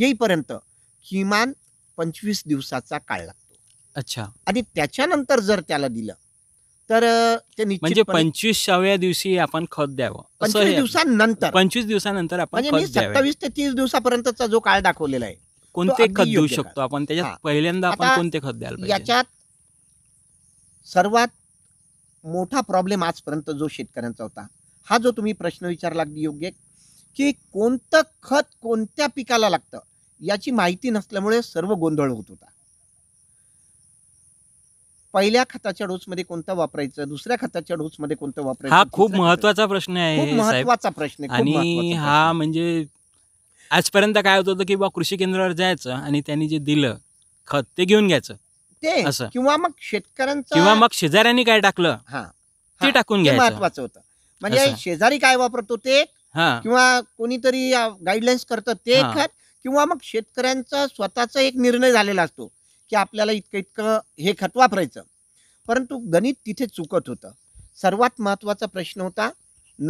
येईपर्यंत किमान पंचवीस दिवसाचा काळ लागतो अच्छा आणि त्याच्यानंतर जर त्याला दिलं तर ते म्हणजे पंचवीसाव्या दिवशी आपण खत द्यावं पंचवीस दिवसानंतर पंचवीस दिवसानंतर आपण म्हणजे सत्तावीस ते तीस दिवसापर्यंतचा जो काळ दाखवलेला आहे कोणते खत देऊ शकतो आपण त्याच्यात पहिल्यांदा आपण कोणते खत द्यायला पाहिजे याच्यात सर्वात मोठा प्रॉब्लेम आजपर्यंत जो शेतकऱ्यांचा होता हा जो तुम्ही प्रश्न विचारला अगदी योग्य की कोणतं खत कोणत्या पिकाला लागतं याची माहिती नसल्यामुळे सर्व गोंधळ होत होता पहिल्या खताच्या डोसमध्ये कोणतं वापरायचं दुसऱ्या खताच्या डोसमध्ये कोणतं वापरायचं हा खूप महत्वाचा प्रश्न आहे महत्वाचा प्रश्न आणि हा म्हणजे आजपर्यंत काय होत होतं की बा कृषी केंद्रावर जायचं आणि त्यांनी जे दिलं खत ते घेऊन घ्यायचं ते असं किंवा मग शेतकऱ्यांचं किंवा मग शेजाऱ्यांनी काय टाकलं हा ते टाकून घ्यायचं महत्वाचं होतं म्हणजे शेजारी काय वापरतो ते किंवा कोणीतरी गाईडलाईन्स करतं ते खत किंवा मग शेतकऱ्यांचा स्वतःचा एक निर्णय झालेला असतो की आपल्याला इतकं इतकं हे खत वापरायचं परंतु गणित तिथे चुकत होतं सर्वात महत्वाचा प्रश्न होता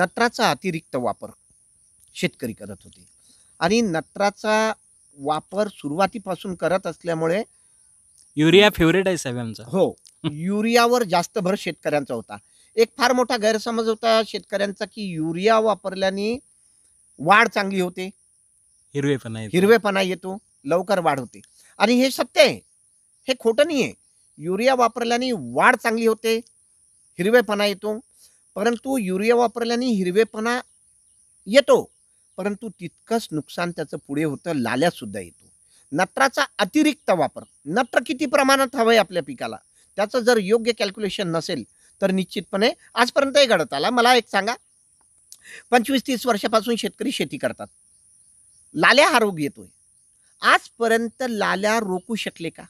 नत्राचा अतिरिक्त वापर शेतकरी करत होते आणि नत्राचा वापर सुरुवातीपासून करत असल्यामुळे युरिया फेवरेट आहे साहेब हो युरियावर जास्त भर शेतकऱ्यांचा होता एक फार मोठा गैरसमज होता शेतकऱ्यांचा की युरिया वापरल्याने वाढ चांगली होते हिरवेपणा हिरवेपणा येतो लवकर वाढ होते आणि हे सत्य आहे हे खोटं नाही आहे युरिया वापरल्याने वाढ चांगली होते हिरवेपणा येतो परंतु युरिया वापरल्याने हिरवेपणा येतो परंतु तितकंच नुकसान त्याचं पुढे होतं लाल्यासुद्धा येतो नत्राचा अतिरिक्त वापर नत्र किती प्रमाणात हवं आहे आपल्या पिकाला त्याचं जर योग्य कॅल्क्युलेशन नसेल तर निश्चितपणे आजपर्यंतही घडत आला मला एक सांगा पंचवीस तीस वर्षापासून शेतकरी शेती करतात लाल्या हा रोग येतोय आजपर्यंत लाल्या रोखू शकले का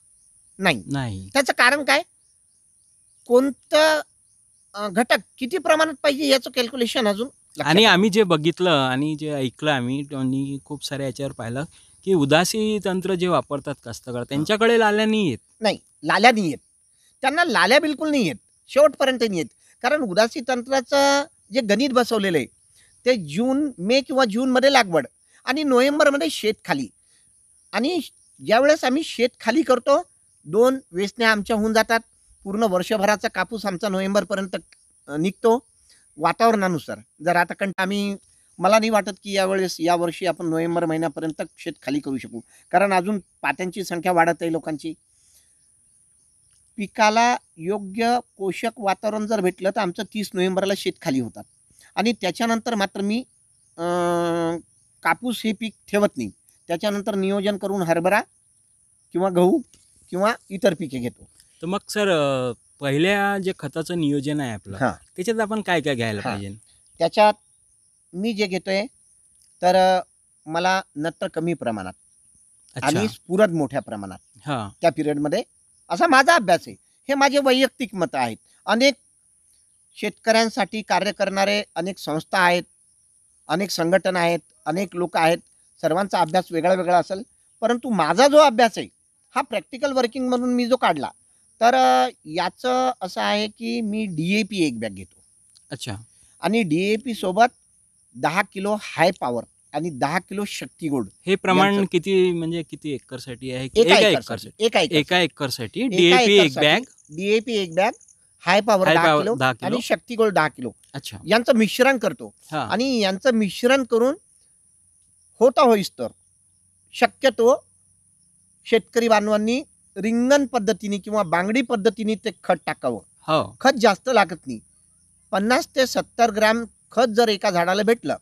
नाही नाही त्याचं कारण काय कोणतं घटक किती प्रमाणात पाहिजे याचं कॅल्क्युलेशन अजून आणि आम्ही जे बघितलं आणि जे ऐकलं आम्ही आणि खूप साऱ्या याच्यावर पाहिलं की उदासी तंत्र जे वापरतात कष्टकळ त्यांच्याकडे लाल्या नाही येत नाही लाल्या नाही येत त्यांना लाल्या बिलकुल नाही येत शेवटपर्यंत नाही येत कारण उदासी तंत्राचं जे गणित बसवलेलं आहे ते जून मे किंवा जूनमध्ये लागवड आणि नोव्हेंबरमध्ये शेत खाली आणि ज्यावेळेस आम्ही शेत खाली करतो दोन वेचण्या आमच्या होऊन जातात पूर्ण वर्षभराचा कापूस आमचा नोव्हेंबरपर्यंत निघतो वातावरणानुसार जर आता कंट आम्ही मला नाही वाटत की यावेळेस यावर्षी आपण नोव्हेंबर महिन्यापर्यंत शेत खाली करू शकू कारण अजून पात्यांची संख्या वाढत आहे लोकांची पिकाला योग्य पोषक वातावरण जर भेटलं तर आमचं तीस नोव्हेंबरला शेत खाली होतात आणि त्याच्यानंतर मात्र मी कापूस हे पीक ठेवत नाही त्याच्यानंतर नियोजन करून हरभरा किंवा गहू किंवा इतर पिके घेतो तर मग सर पहिल्या जे खताचं नियोजन आहे आपलं त्याच्यात आपण काय काय घ्यायला पाहिजे त्याच्यात मी जे घेतोय तर मला नत्र कमी प्रमाणात आणि स्फुरद मोठ्या प्रमाणात हा त्या पिरियडमध्ये असा माझा अभ्यास आहे हे माझे वैयक्तिक मतं आहेत अनेक शेतकऱ्यांसाठी कार्य करणारे अनेक संस्था आहेत अनेक संघटना आहेत अनेक लोक आहेत सर्वांचा अभ्यास वेगळा वेगळा असेल परंतु माझा जो अभ्यास आहे हा प्रॅक्टिकल वर्किंग म्हणून मी जो काढला तर याचं असं आहे की मी डी ए पी एक बॅग घेतो अच्छा आणि डी ए पी सोबत दहा किलो हाय पॉवर आणि दहा किलो शक्ती गोड हे प्रमाण किती म्हणजे किती एकर साठी आहे एका एकरसाठी साठी डीएपी एक बॅग डीएपी एक बॅग हाय पॉवर किलो आणि शक्ती गोड दहा किलो अच्छा यांचं मिश्रण करतो आणि यांचं मिश्रण करून होता होईस तर शक्यतो शेतकरी बांधवांनी रिंगण पद्धतीने किंवा बांगडी पद्धतीने ते खत टाकावं हो खत जास्त लागत नाही पन्नास ते सत्तर ग्रॅम खत जर एका झाडाला भेटलं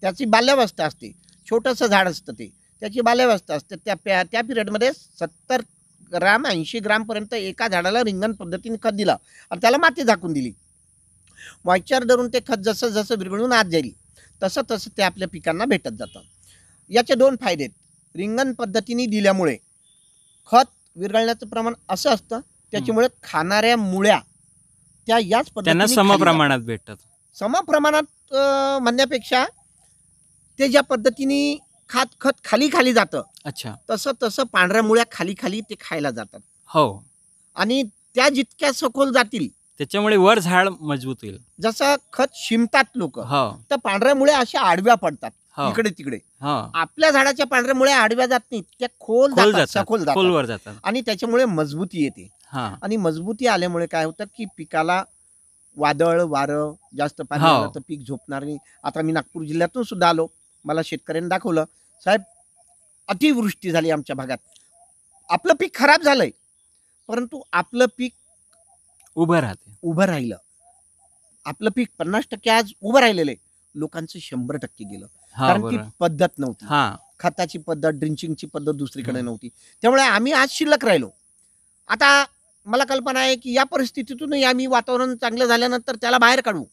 त्याची बाल्यावस्था असते छोटंसं झाड असतं ते त्याची बाल्यावस्था असते त्या प्या त्या पिरियडमध्ये सत्तर ग्राम ऐंशी ग्रामपर्यंत एका झाडाला रिंगण पद्धतीने खत दिलं आणि त्याला माती झाकून दिली मॉइश्चर धरून ते खत जसं जसं विरघळून आत जाईल तसं तसं ते आपल्या पिकांना भेटत जातं याचे दोन फायदे आहेत रिंगण पद्धतीने दिल्यामुळे खत विरघळण्याचं प्रमाण असं असतं त्याच्यामुळे खाणाऱ्या मुळ्या त्या याच त्यांना समप्रमाणात भेटतात समप्रमाणात म्हणण्यापेक्षा ते ज्या पद्धतीने खात खत खाली खाली जातं अच्छा तसं तसं पांढऱ्या मुळ्या खाली खाली ते खायला जातात हो आणि त्या जितक्या सखोल जातील त्याच्यामुळे वर झाड मजबूत होईल जसं खत शिमतात लोक हो तर पांढऱ्या मुळ्या अशा आडव्या पडतात हो. इकडे तिकडे हो. आपल्या झाडाच्या पांढऱ्यामुळे आडव्या जात नाहीत त्या खोल खोल खोलवर जातात आणि त्याच्यामुळे मजबूती येते आणि मजबूती आल्यामुळे काय होतं की पिकाला वादळ वारं जास्त पाणी हो. तर पीक झोपणार नाही आता मी नागपूर जिल्ह्यातून सुद्धा आलो मला शेतकऱ्यांनी दाखवलं साहेब अतिवृष्टी झाली आमच्या भागात आपलं पीक खराब झालंय परंतु आपलं पीक उभं राहते उभं राहिलं आपलं पीक पन्नास टक्के आज उभं राहिलेलं आहे लोकांचं शंभर टक्के गेलं कारण पद्धत नव्हती खताची पद्धत ड्रिंकिंगची पद्धत दुसरीकडे नव्हती त्यामुळे आम्ही आज शिल्लक राहिलो आता मला कल्पना आहे की या परिस्थितीतूनही आम्ही वातावरण चांगलं झाल्यानंतर त्याला बाहेर काढू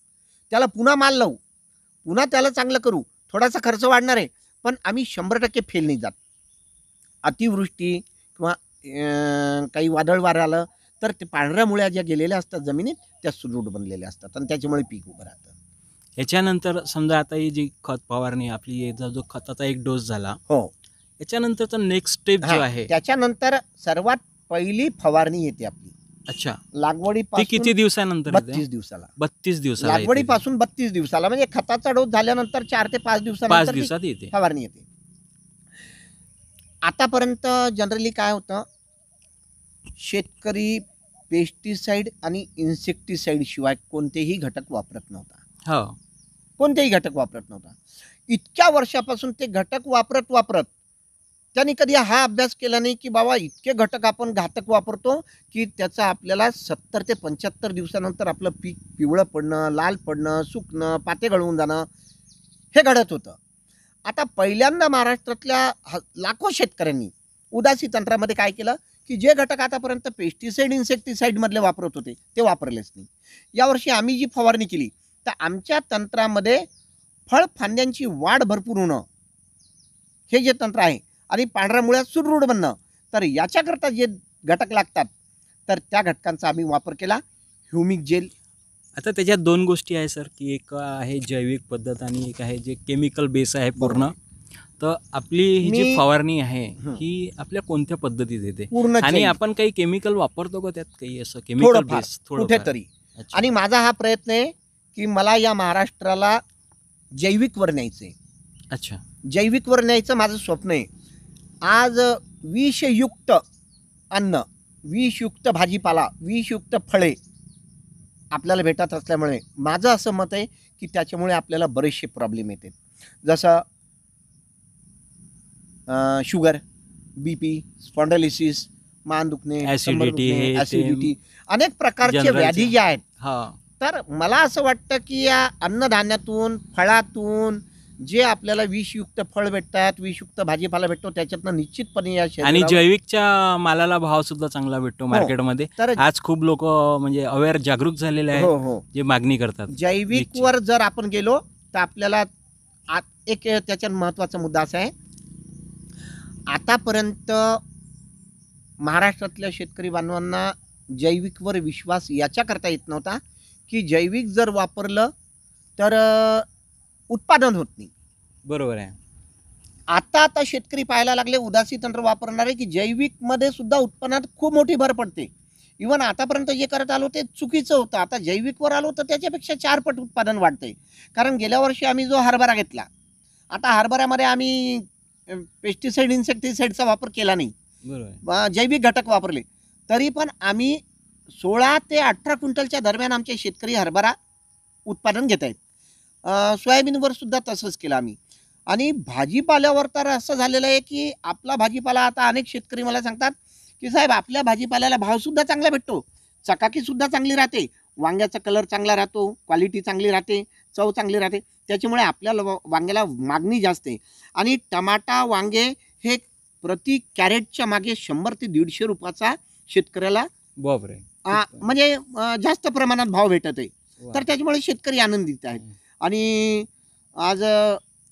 त्याला पुन्हा माल लावू पुन्हा त्याला चांगलं करू थोडासा खर्च वाढणार आहे पण आम्ही शंभर टक्के फेल नाही जात अतिवृष्टी किंवा काही वादळ वारं आलं तर ते पांढऱ्या मुळ्या ज्या गेलेल्या असतात जमिनीत त्या सुदृढ बनलेल्या असतात आणि त्याच्यामुळे पीक उभं राहतं याच्यानंतर समजा आता ही जी खत फवारणी आपली जो खताचा एक डोस झाला हो याच्यानंतर नेक्स्ट स्टेप जो आहे त्याच्यानंतर सर्वात पहिली फवारणी येते आपली अच्छा लागवडी किती दिवसानंतर बत्तीस दिवसाला बत्तीस दिवसाला येते पासून बत्तीस दिवसाला म्हणजे खताचा डोस झाल्यानंतर चार ते पाच पाच दिवसात येते फवारणी येते आतापर्यंत जनरली काय होतं शेतकरी पेस्टिसाइड आणि इन्सेक्टिसाइड शिवाय कोणतेही घटक वापरत नव्हता हा हो. कोणतेही घटक वापरत नव्हता इतक्या वर्षापासून ते घटक वापरत वापरत त्यांनी कधी हा अभ्यास केला नाही की बाबा इतके घटक आपण घातक वापरतो की त्याचा आपल्याला सत्तर ते पंच्याहत्तर दिवसानंतर आपलं पीक पिवळं पडणं लाल पडणं सुकणं पाते घळवून जाणं हे घडत होतं आता पहिल्यांदा महाराष्ट्रातल्या ह लाखो शेतकऱ्यांनी उदासी तंत्रामध्ये काय केलं की जे घटक आतापर्यंत पेस्टिसाईड इन्सेक्टिसाईडमधले वापरत होते ते वापरलेच नाही यावर्षी आम्ही जी फवारणी केली तर आमच्या तंत्रामध्ये फळ वाढ भरपूर होणं हे जे तंत्र आहे आणि पांढऱ्या सुदृढ बनणं तर याच्याकरता जे घटक लागतात तर त्या घटकांचा आम्ही वापर केला ह्युमिक जेल आता त्याच्यात दोन गोष्टी आहे सर की एक आहे जैविक पद्धत आणि एक आहे जे केमिकल बेस आहे पूर्ण तर आपली ही जी फवारणी आहे ही आपल्या कोणत्या पद्धतीत येते आणि आपण काही केमिकल वापरतो का त्यात काही असं केमिकल बेस थोडं कुठेतरी आणि माझा हा प्रयत्न आहे की मला या महाराष्ट्राला जैविक न्यायचं आहे अच्छा वर न्यायचं माझं स्वप्न आहे आज विषयुक्त अन्न विषयुक्त भाजीपाला विषयुक्त फळे आपल्याला भेटत असल्यामुळे माझं असं मत आहे की त्याच्यामुळे आपल्याला बरेचसे प्रॉब्लेम येते जसं शुगर बी पी स्पॉन्डलिसिस मान दुखणे ॲसिडिटी अनेक प्रकारचे व्याधी ज्या आहेत तर मला असं वाटतं की या अन्नधान्यातून फळातून जे आपल्याला विषयुक्त फळ भेटतात विषयुक्त भाजीपाला भेटतो त्याच्यातनं निश्चितपणे या आणि जैविकच्या मालाला भाव सुद्धा चांगला भेटतो हो. मार्केटमध्ये तर आज खूप लोक म्हणजे अवेअर जागरूक झालेले आहेत हो, हो. जे मागणी करतात जैविकवर जर आपण गेलो तर आपल्याला एक त्याच्यात महत्वाचा मुद्दा असा आहे आतापर्यंत महाराष्ट्रातल्या शेतकरी बांधवांना जैविकवर विश्वास याच्याकरता येत नव्हता की जैविक जर वापरलं तर उत्पादन होत नाही बरोबर आहे आता आता शेतकरी पाहायला लागले उदासी तंत्र वापरणारे की जैविकमध्ये सुद्धा उत्पन्नात खूप मोठी भर पडते इवन आतापर्यंत जे करत आलो ते चुकीचं होतं आता जैविकवर आलो तर त्याच्यापेक्षा चार पट उत्पादन वाढते कारण गेल्या वर्षी आम्ही जो हरभरा घेतला आता हरभऱ्यामध्ये आम्ही पेस्टिसाईड इन्सेक्टिसाईडचा वापर केला नाही जैविक घटक वापरले तरी पण आम्ही सोळा ते अठरा क्विंटलच्या दरम्यान आमचे शेतकरी हरभरा उत्पादन घेत आहेत सोयाबीनवर सुद्धा तसंच केलं आम्ही आणि भाजीपाल्यावर तर असं झालेलं आहे की आपला भाजीपाला आता अनेक शेतकरी मला सांगतात की साहेब आपल्या भाजीपाल्याला भावसुद्धा चांगला भेटतो चकाकीसुद्धा चांगली राहते वांग्याचा कलर चांगला राहतो क्वालिटी चांगली राहते चव चांगली राहते त्याच्यामुळे आपल्या वांग्याला मागणी जास्त आहे आणि टमाटा वांगे हे प्रति कॅरेटच्या मागे शंभर ते दीडशे रुपयाचा शेतकऱ्याला बवर आहे म्हणजे जास्त प्रमाणात भाव भेटत आहे तर त्याच्यामुळे शेतकरी आनंदित आहेत आणि आज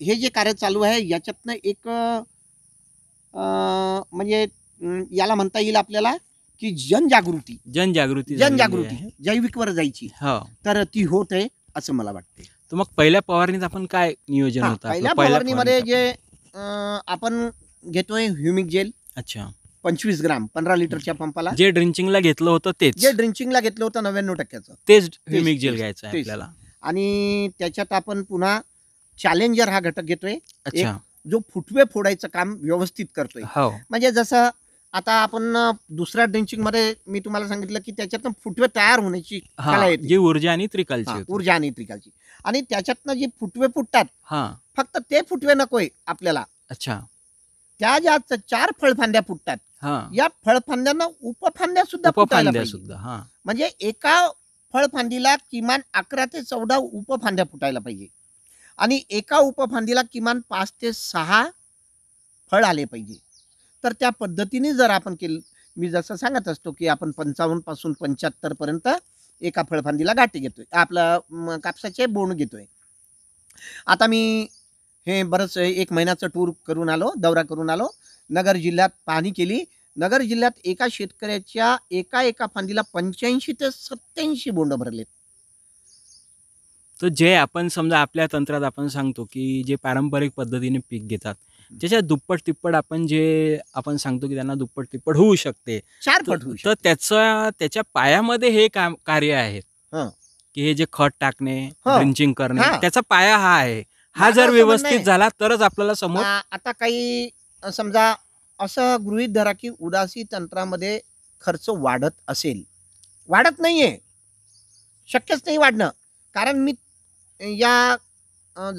हे जे कार्य चालू आहे याच्यातनं एक म्हणजे याला म्हणता येईल आपल्याला की जनजागृती जनजागृती जनजागृती जैविक वर जायची हो. तर ती होत आहे असं मला वाटते तर मग पहिल्या पवारणीत आपण काय नियोजन होत होतं पहिल्या पवारणीमध्ये जे आपण घेतोय ह्युमिक जेल अच्छा पंचवीस ग्राम पंधरा लिटरच्या पंपाला जे ड्रिंकिंगला घेतलं होतं तेच जे ड्रिंकिंगला घेतलं होतं नव्याण्णव टक्क्याचं तेच ह्युमिक जेल घ्यायचं आपल्याला आणि त्याच्यात आपण पुन्हा चॅलेंजर हा घटक घेतोय जो फुटवे फोडायचं काम व्यवस्थित करतोय हो. म्हणजे जसं आता आपण दुसऱ्या ड्रिंकिंग मध्ये मी तुम्हाला सांगितलं की त्याच्यातनं फुटवे तयार होण्याची कला जी ऊर्जा आणि त्रिकालची ऊर्जा आणि त्रिकालची आणि त्याच्यातनं जे फुटवे फुटतात फक्त ते फुटवे नकोय आपल्याला अच्छा त्या ज्या चार फळफांद्या फुटतात या फळफांद्यांना उपफांद्या सुद्धा फुटायला सुद्धा म्हणजे एका फळफांदीला किमान अकरा ते चौदा उपफांद्या फुटायला पाहिजे आणि एका उपफांदीला किमान पाच ते सहा फळ आले पाहिजे तर त्या पद्धतीने जर आपण केलं मी जसं सांगत असतो की आपण पंचावन्न पासून पंच्याहत्तर पर्यंत एका फळफांदीला गाठी घेतोय आपला कापसाचे बोंड घेतोय आता मी हे बरंच एक महिन्याचा टूर करून आलो दौरा करून आलो नगर जिल्ह्यात पाहणी केली नगर जिल्ह्यात एका शेतकऱ्याच्या एका एका फांदीला पंच्याऐंशी ते सत्याऐंशी बोंड भरलेत तर जे आपण समजा आपल्या तंत्रात आपण सांगतो की जे पारंपरिक पद्धतीने पीक घेतात त्याच्यात दुप्पट तिप्पट आपण जे आपण सांगतो की त्यांना दुप्पट तिप्पट होऊ शकते चार पट होऊ तर त्याचा त्याच्या पायामध्ये हे काम कार्य आहे की हे जे खत टाकणे ड्रिंचिंग करणे त्याचा पाया हा आहे हा जर व्यवस्थित झाला तरच आपल्याला समोर आता काही समजा असं गृहित धरा की उदासी तंत्रामध्ये खर्च वाढत असेल वाढत नाहीये शक्यच नाही वाढणं कारण मी या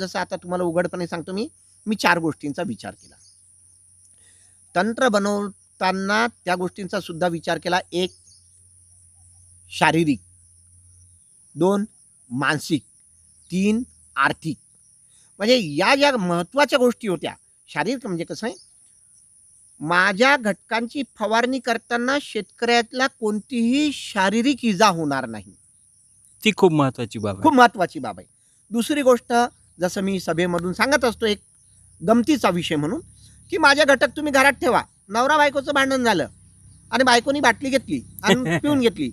जसं आता तुम्हाला उघडपणे सांगतो मी मी चार गोष्टींचा विचार केला तंत्र बनवताना त्या गोष्टींचा सुद्धा विचार केला एक शारीरिक दोन मानसिक तीन आर्थिक म्हणजे या ज्या महत्वाच्या गोष्टी होत्या शारीरिक म्हणजे कसं आहे माझ्या घटकांची फवारणी करताना शेतकऱ्याला कोणतीही शारीरिक इजा होणार नाही ती खूप महत्वाची बाब खूप महत्वाची बाब आहे दुसरी गोष्ट जसं मी सभेमधून सांगत असतो एक गमतीचा विषय म्हणून की माझ्या घटक तुम्ही घरात ठेवा नवरा बायकोचं भांडण झालं आणि बायकोनी बाटली घेतली आणि <laughs> पिऊन घेतली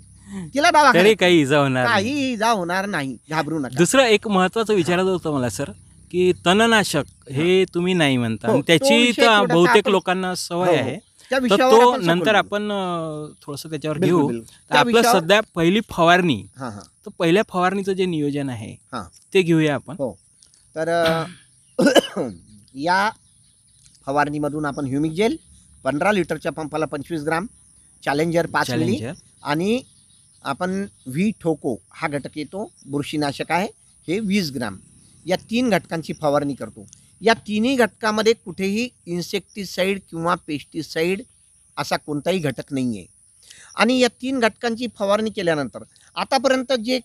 तिला दावा काही इजा होणार काही इजा होणार नाही घाबरू नका दुसरं एक महत्वाचं विचारायचं होतं मला सर की तणनाशक हे तुम्ही नाही म्हणता हो, त्याची तर बहुतेक लोकांना सवय हो, हो. आहे तर तो नंतर आपण थोडस त्याच्यावर घेऊ आपलं सध्या पहिली फवारणी पहिल्या फवारणीचं जे नियोजन आहे ते घेऊया आपण हो तर <coughs> या फवारणीमधून आपण ह्युमिक जेल पंधरा लिटरच्या पंपाला पंचवीस ग्राम चॅलेंजर पाच चॅलेंजर आणि आपण व्ही ठोको हा घटक येतो बुरशीनाशक आहे हे वीस ग्राम या तीन घटकांची फवारणी करतो या तिन्ही घटकामध्ये कुठेही इन्सेक्टिसाईड किंवा पेस्टिसाईड असा कोणताही घटक नाही आहे आणि या तीन घटकांची फवारणी केल्यानंतर आतापर्यंत जे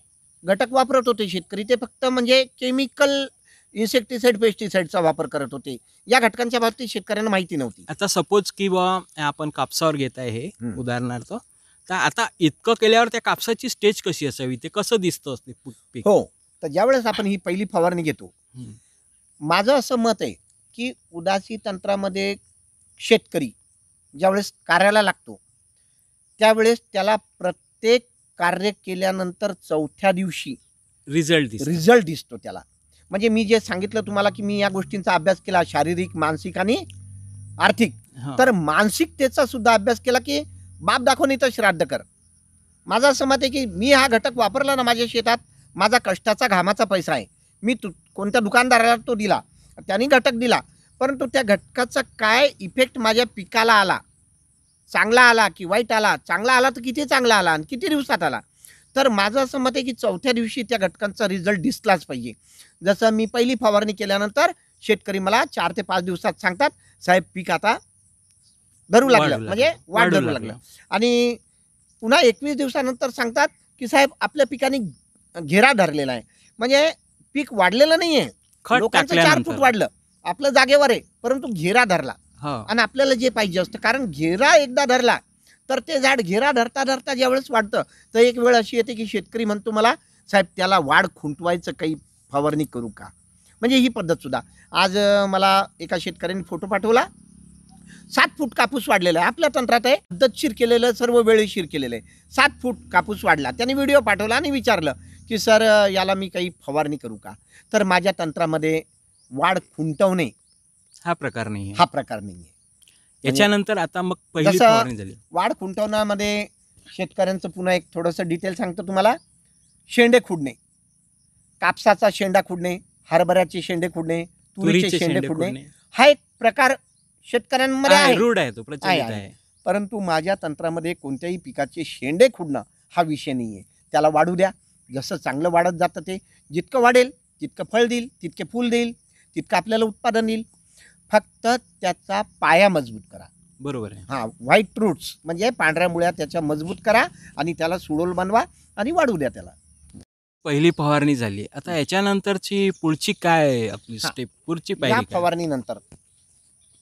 घटक वापरत होते शेतकरी ते फक्त म्हणजे केमिकल इन्सेक्टिसाईड पेस्टिसाईडचा वापर करत होते या घटकांच्या बाबतीत शेतकऱ्यांना माहिती नव्हती आता सपोज की आपण कापसावर घेत आहे हे उदाहरणार्थ तर आता इतकं केल्यावर त्या कापसाची स्टेज कशी असावी ते कसं दिसतं असते हो तर ज्यावेळेस आपण ही पहिली फवारणी घेतो माझं असं मत आहे की उदासी तंत्रामध्ये शेतकरी ज्यावेळेस कार्याला लागतो त्यावेळेस त्याला प्रत्येक कार्य केल्यानंतर चौथ्या दिवशी रिझल्ट रिझल्ट दिसतो त्याला म्हणजे मी जे सांगितलं तुम्हाला की मी या गोष्टींचा अभ्यास केला शारीरिक मानसिक आणि आर्थिक तर मानसिकतेचा सुद्धा अभ्यास केला की बाप दाखवून इथं श्राद्ध कर माझं असं मत आहे की मी हा घटक वापरला ना माझ्या शेतात माझा कष्टाचा घामाचा पैसा आहे मी तु कोणत्या दुकानदाराला तो दिला त्यांनी घटक दिला परंतु त्या घटकाचा काय इफेक्ट माझ्या पिकाला आला चांगला आला की वाईट आला चांगला आला तर किती चांगला आला आणि किती दिवसात आला तर माझं असं मत आहे की चौथ्या दिवशी त्या घटकांचा रिझल्ट दिसलाच पाहिजे जसं मी पहिली फवारणी केल्यानंतर शेतकरी मला चार ते पाच दिवसात सांगतात साहेब पीक आता धरू लागलं म्हणजे वाढ धरू लागलं आणि पुन्हा एकवीस दिवसानंतर सांगतात की साहेब आपल्या पिकाने घेरा धरलेला आहे म्हणजे पीक वाढलेलं नाही आहे लोकांचं चार फूट वाढलं आपलं जागेवर आहे परंतु घेरा धरला हो. आणि आपल्याला जे पाहिजे असतं कारण घेरा एकदा धरला तर ते झाड घेरा धरता धरता ज्या वेळेस वाढतं तर एक वेळ अशी येते की शेतकरी म्हणतो मला साहेब त्याला वाढ खुंटवायचं काही फवारणी करू का म्हणजे ही पद्धत सुद्धा आज मला एका शेतकऱ्याने फोटो पाठवला सात फूट कापूस वाढलेला आहे आपल्या तंत्रात आहे पद्धतशीर केलेलं सर्व वेळेशीर केलेलं आहे सात फूट कापूस वाढला त्याने व्हिडिओ पाठवला आणि विचारलं की सर याला मी काही फवारणी करू का तर माझ्या तंत्रामध्ये वाढ खुंटवणे हा प्रकार नाही हा प्रकार नाही आहे याच्यानंतर आता मग झाली वाढ खुंटवण्यामध्ये शेतकऱ्यांचं पुन्हा एक थोडस डिटेल सांगतो तुम्हाला शेंडे खुडणे कापसाचा शेंडा खुडणे हरभऱ्याचे शेंडे खुडणे तुरीचे शेंडे खुडणे हा एक प्रकार शेतकऱ्यांमध्ये आहे, रूढ आहे तो प्रचलित आहे, परंतु माझ्या तंत्रामध्ये कोणत्याही पिकाचे शेंडे खुडणं हा विषय नाही आहे त्याला वाढू द्या जसं चांगलं वाढत जातं ते जितकं वाढेल तितकं फळ देईल तितके फूल देईल तितकं आपल्याला उत्पादन येईल फक्त त्याचा पाया मजबूत करा बरोबर आहे हां व्हाईट रूट्स म्हणजे पांढऱ्या मुळ्या त्याच्या मजबूत करा आणि त्याला सुडोल बनवा आणि वाढू द्या त्याला पहिली फवारणी झाली आता याच्यानंतरची पुढची काय आपली स्टेप पुढची या फवारणीनंतर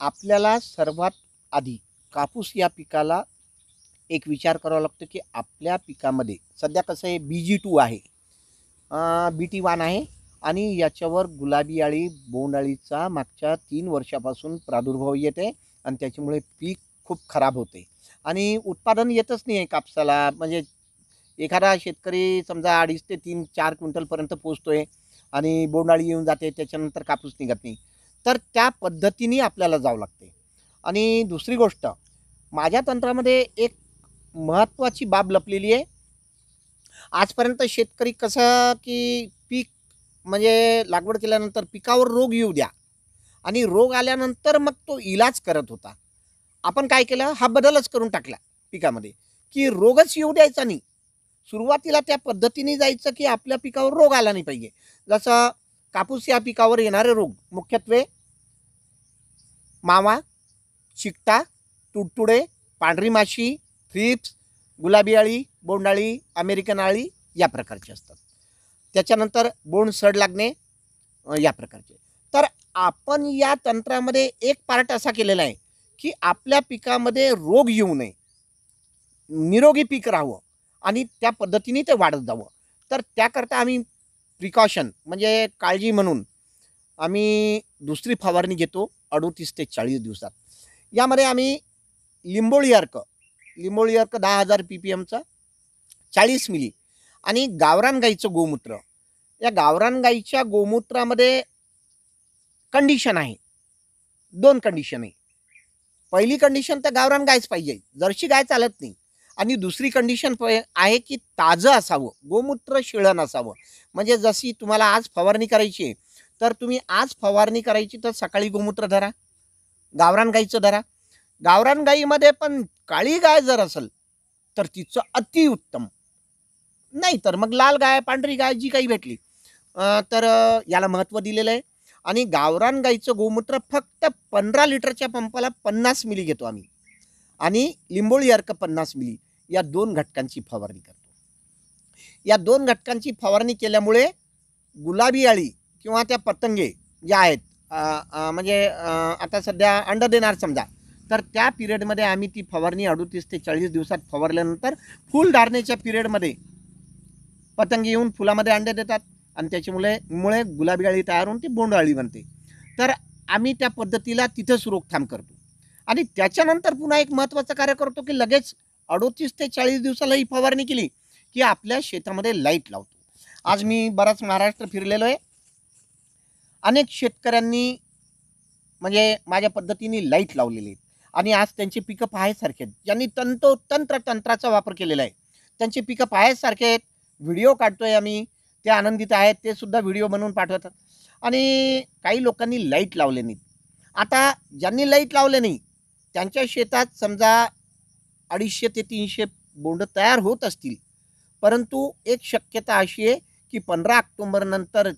आपल्याला सर्वात आधी कापूस या पिकाला एक विचार करावा लागतो की आपल्या पिकामध्ये सध्या कसं आहे बी जी टू आहे बी टी वन आहे आणि याच्यावर गुलाबी आळी बोंडाळीचा मागच्या तीन वर्षापासून प्रादुर्भाव येते आणि त्याच्यामुळे पीक खूप खराब होते आणि उत्पादन येतच नाही आहे कापसाला म्हणजे एखादा शेतकरी समजा अडीच ते तीन चार क्विंटलपर्यंत पोचतो आहे आणि बोंडाळी येऊन जाते त्याच्यानंतर कापूस निघत नाही तर त्या पद्धतीने आपल्याला जावं लागते आणि दुसरी गोष्ट माझ्या तंत्रामध्ये एक महत्त्वाची बाब लपलेली आहे आजपर्यंत शेतकरी कसं की पीक म्हणजे लागवड केल्यानंतर पिकावर रोग येऊ द्या आणि रोग आल्यानंतर मग तो इलाज करत होता आपण काय केलं हा बदलच करून टाकला पिकामध्ये की रोगच येऊ द्यायचा नाही सुरुवातीला त्या पद्धतीने जायचं की आपल्या पिकावर रोग आला नाही पाहिजे जसं कापूस या पिकावर येणारे रोग मुख्यत्वे मावा चिकटा तुडतुडे पांढरी माशी फिप्स गुलाबी आळी बोंडाळी अमेरिकन आळी या प्रकारचे असतात त्याच्यानंतर बोंड सड लागणे या प्रकारचे तर आपण या तंत्रामध्ये एक पार्ट असा केलेला आहे की आपल्या पिकामध्ये रोग येऊ नये निरोगी पीक राहावं आणि त्या पद्धतीने ते वाढत जावं तर त्याकरता आम्ही प्रिकॉशन म्हणजे काळजी म्हणून आम्ही दुसरी फवारणी घेतो अडोतीस ते चाळीस दिवसात यामध्ये आम्ही लिंबोळी अर्क लिंबोळी अर्क दहा हजार पी पी एमचा चाळीस मिली आणि गावरान गाईचं गोमूत्र या गावरान गाईच्या गोमूत्रामध्ये कंडिशन आहे दोन कंडिशन आहे पहिली कंडिशन तर गावरान गायच पाहिजे जर्शी गाय चालत नाही आणि दुसरी कंडिशन आहे की ताजं असावं गोमूत्र शिळण असावं म्हणजे जशी तुम्हाला आज फवारणी करायची आहे तर तुम्ही आज फवारणी करायची तर सकाळी गोमूत्र धरा गावरान गाईचं धरा गावरान गाईमध्ये पण काळी गाय जर असेल तर तिचं अतिउत्तम नाही तर मग लाल गाय पांढरी गाय जी काही भेटली तर याला महत्त्व दिलेलं आहे आणि गावरान गाईचं गोमूत्र फक्त पंधरा लिटरच्या पंपाला पन्नास मिली घेतो आम्ही आणि लिंबोळी अर्क पन्नास मिली या दोन घटकांची फवारणी करतो या दोन घटकांची फवारणी केल्यामुळे गुलाबी अळी किंवा त्या पतंगे ज्या आहेत म्हणजे आता सध्या अंडर देणार समजा तर त्या पिरियडमध्ये आम्ही ती फवारणी अडतीस ते चाळीस दिवसात फवारल्यानंतर फुलधारणेच्या पिरियडमध्ये पतंग येऊन फुलामध्ये अंडे देतात आणि त्याच्यामुळे मुळे गुलाबी अळी तयार होऊन ती बोंड अळी बनते तर आम्ही त्या पद्धतीला तिथंच रोकथाम करतो आणि त्याच्यानंतर पुन्हा एक महत्त्वाचं कार्य करतो की लगेच अडोतीस ते चाळीस दिवसाला ही फवारणी केली की आपल्या शेतामध्ये लाईट लावतो आज मी बराच महाराष्ट्र फिरलेलो आहे अनेक शेतकऱ्यांनी म्हणजे माझ्या पद्धतीने लाईट लावलेली आहेत आणि आज त्यांची पिकं पाहायसारखे आहेत ज्यांनी तंतो तंत्र तंत्राचा वापर केलेला आहे त्यांची पिकं पाहायसारखे आहेत व्हिडिओ काढतो आहे आम्ही ते आनंदित आहेत ते सुद्धा व्हिडिओ बनवून पाठवतात आणि काही लोकांनी लाईट लावले नाहीत आता ज्यांनी लाईट लावले नाही त्यांच्या शेतात समजा अडीचशे ते तीनशे बोंड तयार होत असतील परंतु एक शक्यता अशी आहे की पंधरा ऑक्टोंबरनंतर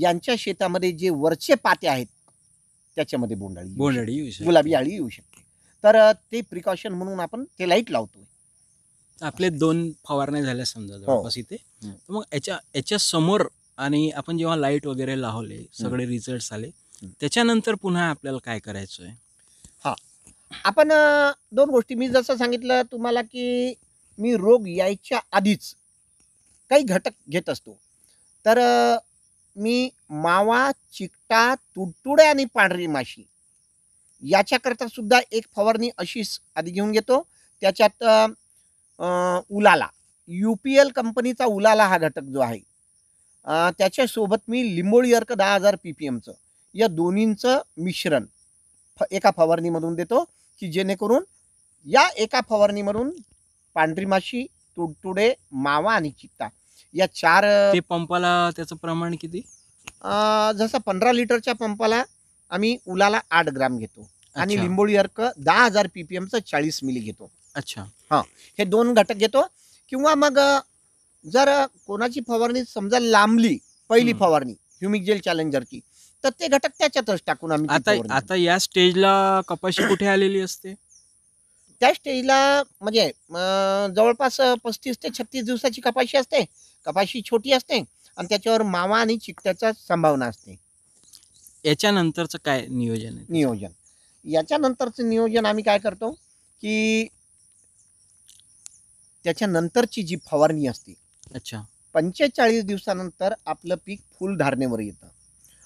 यांच्या शेतामध्ये जे वरचे पाते आहेत त्याच्यामध्ये बोंडाळी बोंडाळी येऊ शकते. गुलाबी आळी येऊ शकते तर ते प्रिकॉशन म्हणून आपण ते लाईट लावतो आपले दोन फवारण्या झाल्या समजा हो. जवळपास इथे मग याच्या याच्या समोर आणि आपण जेव्हा लाईट वगैरे लावले सगळे रिझल्ट आले त्याच्यानंतर पुन्हा आपल्याला काय करायचंय आपण दोन गोष्टी मी जसं सांगितलं तुम्हाला की मी रोग यायच्या आधीच काही घटक घेत असतो तर मी मावा चिकटा तुडतुडे आणि पांढरी माशी याच्याकरता सुद्धा एक फवारणी अशीच आधी घेऊन घेतो त्याच्यात उलाला यू पी एल कंपनीचा उलाला हा घटक जो आहे त्याच्यासोबत मी लिंबोळी अर्क दहा हजार पी पी एमचं या दोन्हींचं मिश्रण फ एका फवारणीमधून देतो की जेणेकरून या एका फवारणीमधून पांढरी माशी तुडतुडे मावा आणि चित्ता या चार ते पंपाला त्याचं प्रमाण किती जसं पंधरा लिटरच्या पंपाला आम्ही उलाला आठ ग्राम घेतो आणि लिंबोळी अर्क दहा हजार पीपीएमचं चाळीस मिली घेतो अच्छा हा हे दोन घटक घेतो किंवा मग जर कोणाची फवारणी समजा लांबली पहिली फवारणी ह्युमिक जेल चॅलेंजरची तर ते घटक त्याच्यातच टाकून आम्ही आता आता या स्टेजला कपाशी कुठे आलेली असते त्या स्टेजला म्हणजे जवळपास पस्तीस ते छत्तीस दिवसाची कपाशी असते कपाशी छोटी असते आणि त्याच्यावर मावा आणि चिकट्याचा संभावना असते याच्यानंतरचं काय नियोजन नियोजन याच्यानंतरचं नियोजन आम्ही काय करतो की त्याच्यानंतरची जी फवारणी असते अच्छा पंचेचाळीस दिवसानंतर आपलं पीक फुलधारणेवर येतं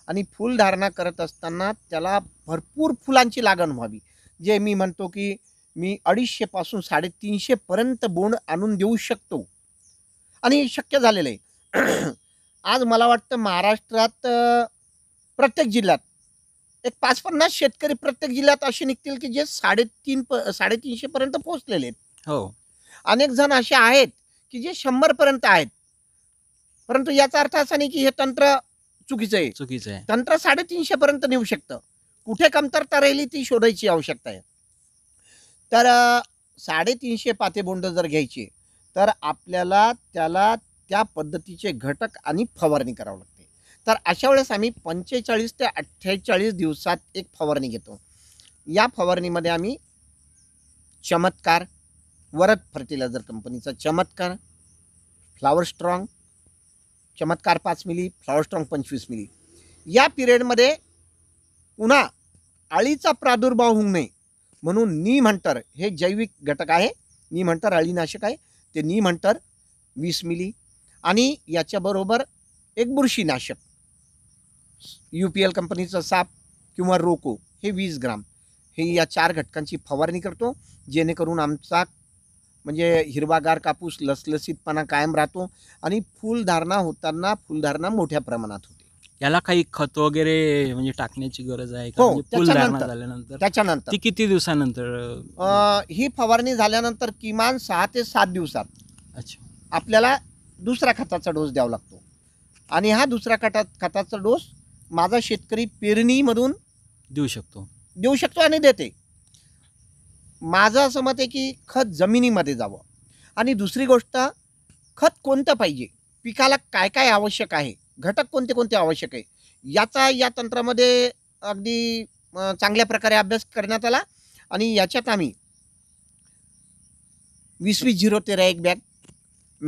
आणि फुलधारणा करत असताना त्याला भरपूर फुलांची लागण व्हावी जे मी म्हणतो की मी अडीचशेपासून साडेतीनशेपर्यंत बोंड आणून देऊ शकतो आणि शक्य झालेलं आहे <clears throat> आज मला वाटतं महाराष्ट्रात प्रत्येक जिल्ह्यात एक पाच पन्नास शेतकरी प्रत्येक जिल्ह्यात असे निघतील की जे साडेतीन प साडेतीनशेपर्यंत पोहोचलेले आहेत हो अनेक जण असे आहेत की जे शंभरपर्यंत आहेत परंतु याचा अर्थ असा नाही की हे तंत्र चुकीचं आहे चुकीचं आहे तंत्र साडेतीनशेपर्यंत नेऊ शकतं कुठे कमतरता राहिली ती शोधायची आवश्यकता आहे तर साडेतीनशे पातेबोंड जर घ्यायची तर आपल्याला त्याला त्या पद्धतीचे घटक आणि फवारणी करावं लागते तर अशा वेळेस आम्ही पंचेचाळीस ते अठ्ठेचाळीस दिवसात एक फवारणी घेतो या फवारणीमध्ये आम्ही चमत्कार वरद फर्टिलायझर कंपनीचा चमत्कार फ्लावर स्ट्रॉंग चमत्कार पाच मिली फ्लावर स्ट्रॉंग पंचवीस मिली या पिरियडमध्ये पुन्हा अळीचा प्रादुर्भाव होऊ नये म्हणून नीम हंटर हे जैविक घटक आहे नीम हंटर अळीनाशक आहे ते नी म्हणतात वीस मिली आणि याच्याबरोबर एक बुरशीनाशक यू पी एल कंपनीचं साप किंवा रोको हे वीस ग्राम हे या चार घटकांची फवारणी करतो जेणेकरून आमचा म्हणजे हिरवागार कापूस लसलसीतपणा कायम राहतो आणि फुलधारणा होताना फुलधारणा मोठ्या प्रमाणात होतो याला काही खत वगैरे म्हणजे टाकण्याची गरज आहे का हो, म्हणजे त्याच्यानंतर- त्याच्यानंतर ती किती दिवसानंतर ही फवारणी झाल्यानंतर किमान सहा ते सात दिवसात अच्छा आपल्याला दुसरा खताचा डोस द्यावा लागतो आणि हा दुसरा खटा खताचा डोस माझा शेतकरी पेरणीमधून देऊ शकतो देऊ शकतो आणि देते माझं असं मत आहे की खत जमिनीमध्ये जावं आणि दुसरी गोष्ट खत कोणतं पाहिजे पिकाला काय काय आवश्यक आहे घटक कोणते कोणते आवश्यक आहे याचा या तंत्रामध्ये अगदी चांगल्या प्रकारे अभ्यास करण्यात आला आणि याच्यात आम्ही वीस वीस झिरो तेरा एक बॅग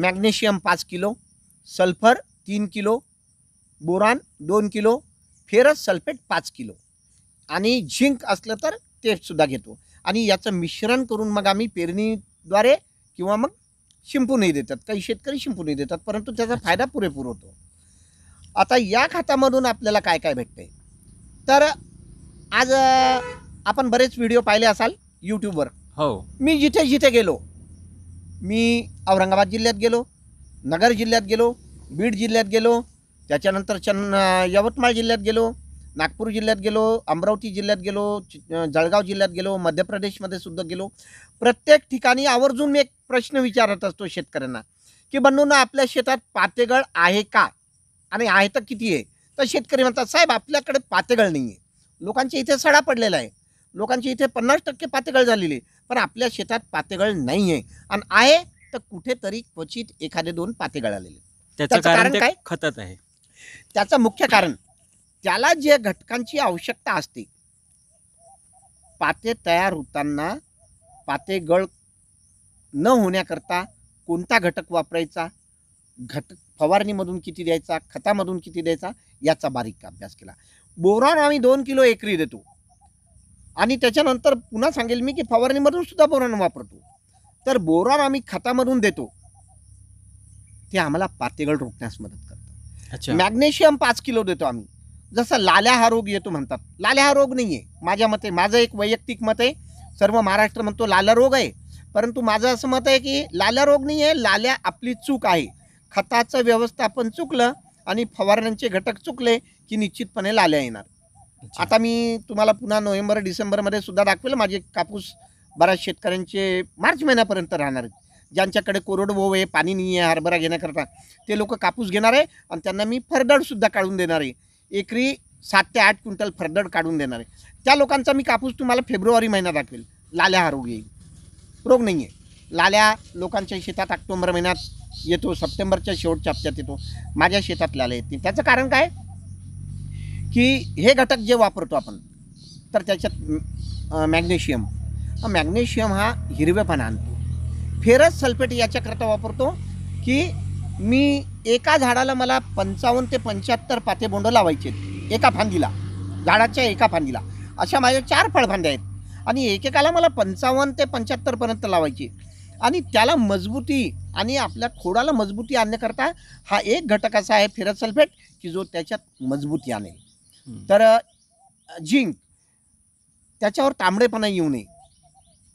मॅग्नेशियम पाच किलो सल्फर तीन किलो बोरान दोन किलो फेरस सल्फेट पाच किलो आणि झिंक असलं तर ते सुद्धा घेतो आणि याचं मिश्रण करून मग आम्ही पेरणीद्वारे किंवा मग शिंपूनही देतात काही शेतकरी शिंपूनही देतात परंतु त्याचा फायदा पुरेपूर होतो आता या खात्यामधून आपल्याला काय काय भेटते तर आज आपण बरेच व्हिडिओ पाहिले असाल यूट्यूबवर हो मी जिथे जिथे गेलो मी औरंगाबाद जिल्ह्यात गेलो नगर जिल्ह्यात गेलो बीड जिल्ह्यात गेलो त्याच्यानंतर चन यवतमाळ जिल्ह्यात गेलो नागपूर जिल्ह्यात गेलो अमरावती जिल्ह्यात गेलो जळगाव जिल्ह्यात गेलो मध्य प्रदेशमध्ये सुद्धा गेलो प्रत्येक ठिकाणी आवर्जून मी एक प्रश्न विचारत असतो शेतकऱ्यांना की बनवून आपल्या शेतात पातेगळ आहे का आणि आहे तर किती आहे तर शेतकरी म्हणतात साहेब आपल्याकडे पातेगळ नाही आहे लोकांच्या इथे सडा पडलेला आहे लोकांची इथे पन्नास टक्के पातेगळ झालेली आहे पण आपल्या शेतात पातेगळ नाही आहे आणि आहे तर कुठेतरी क्वचित एखादे दोन पातेगळ आलेले त्याचं कारण काय खतत आहे त्याचं मुख्य कारण त्याला जे घटकांची आवश्यकता असते पाते तयार होताना पातेगळ न होण्याकरता कोणता घटक वापरायचा घटक फवारणीमधून किती द्यायचा खतामधून किती द्यायचा याचा बारीक अभ्यास केला बोरॉन आम्ही दोन किलो एकरी देतो आणि त्याच्यानंतर पुन्हा सांगेल मी की फवारणीमधून सुद्धा बोरॉन वापरतो तर बोरॉन आम्ही खतामधून देतो ते आम्हाला पातेगळ रोखण्यास मदत करतं मॅग्नेशियम पाच किलो देतो आम्ही जसं लाल्या हा रोग येतो म्हणतात लाल्या हा रोग नाही आहे माझ्या मते माझं एक वैयक्तिक मत आहे सर्व महाराष्ट्र म्हणतो लाला रोग आहे परंतु माझं असं मत आहे की लाल्या रोग नाही आहे लाल्या आपली चूक आहे खताचं व्यवस्थापन चुकलं आणि फवारण्यांचे घटक चुकले की निश्चितपणे लाल्या येणार आता मी तुम्हाला पुन्हा नोव्हेंबर डिसेंबरमध्ये सुद्धा दाखवेल माझे कापूस बऱ्याच शेतकऱ्यांचे मार्च महिन्यापर्यंत राहणार आहेत ज्यांच्याकडे कोरडभाऊ आहे पाणी नाही आहे हरभरा घेण्याकरता ते लोक कापूस घेणार आहे आणि त्यांना मी फरदडसुद्धा काढून देणार आहे एकरी सात ते आठ क्विंटल फरदड काढून देणार आहे त्या लोकांचा मी कापूस तुम्हाला फेब्रुवारी महिना दाखवेल लाल्या हा रोग येईल रोग नाही आहे लाल्या लोकांच्या शेतात ऑक्टोंबर महिन्यात येतो सप्टेंबरच्या शेवटच्या हप्त्यात येतो माझ्या शेतात लाल्या येतील त्याचं कारण काय की हे घटक जे वापरतो आपण तर त्याच्यात मॅग्नेशियम मॅग्नेशियम हा हिरवेपणा आणतो फेरस सल्फेट याच्याकरता वापरतो की मी एका झाडाला मला पंचावन्न ते पंच्याहत्तर बोंड लावायचे एका फांदीला झाडाच्या एका फांदीला अशा माझ्या चार फळफांद्या आहेत आणि एकेकाला मला पंचावन्न ते पंच्याहत्तरपर्यंत लावायची आणि त्याला मजबूती आणि आपल्या खोडाला मजबूती आणण्याकरता हा एक घटक असा आहे फेरस सल्फेट की जो त्याच्यात मजबूती आणेल तर झिंक त्याच्यावर तांबडेपणा येऊ नये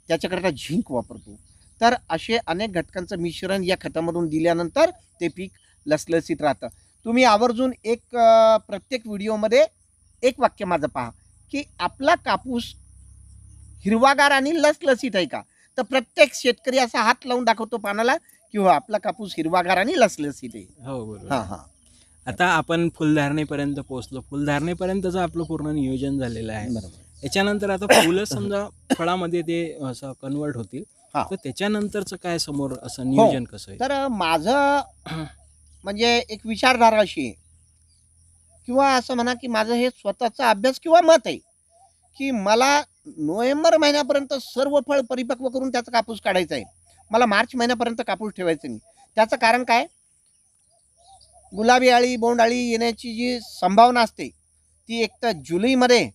त्याच्याकरता झिंक वापरतो तर असे अनेक घटकांचं मिश्रण या खतामधून दिल्यानंतर ते पीक लसलसीत राहतं तुम्ही आवर्जून एक प्रत्येक व्हिडिओमध्ये एक वाक्य माझं पहा की आपला कापूस हिरवागार आणि लसलसीत आहे का तर प्रत्येक शेतकरी असा हात लावून दाखवतो पानाला हो आपला कापूस हिरवागार आणि लसलस इथे हो बरोबर हा हा आता आपण फुलधारणेपर्यंत पोहोचलो फुलधारणेपर्यंतच आपलं पूर्ण नियोजन झालेलं आहे त्याच्यानंतर याच्यानंतर आता फुलं समजा फळामध्ये ते असं कन्वर्ट होतील तर त्याच्यानंतरच काय समोर असं हो. नियोजन कसं आहे तर माझं म्हणजे एक विचारधारा अशी आहे किंवा असं म्हणा की माझं हे स्वतःचा अभ्यास किंवा मत आहे की मला नोव्हेंबर महिन्यापर्यंत सर्व फळ परिपक्व करून त्याचा कापूस काढायचा आहे मला मार्च महिन्यापर्यंत कापूस ठेवायचं नाही त्याचं कारण काय गुलाबी आळी बोंडाळी येण्याची जी संभावना असते ती एक तर जुलैमध्ये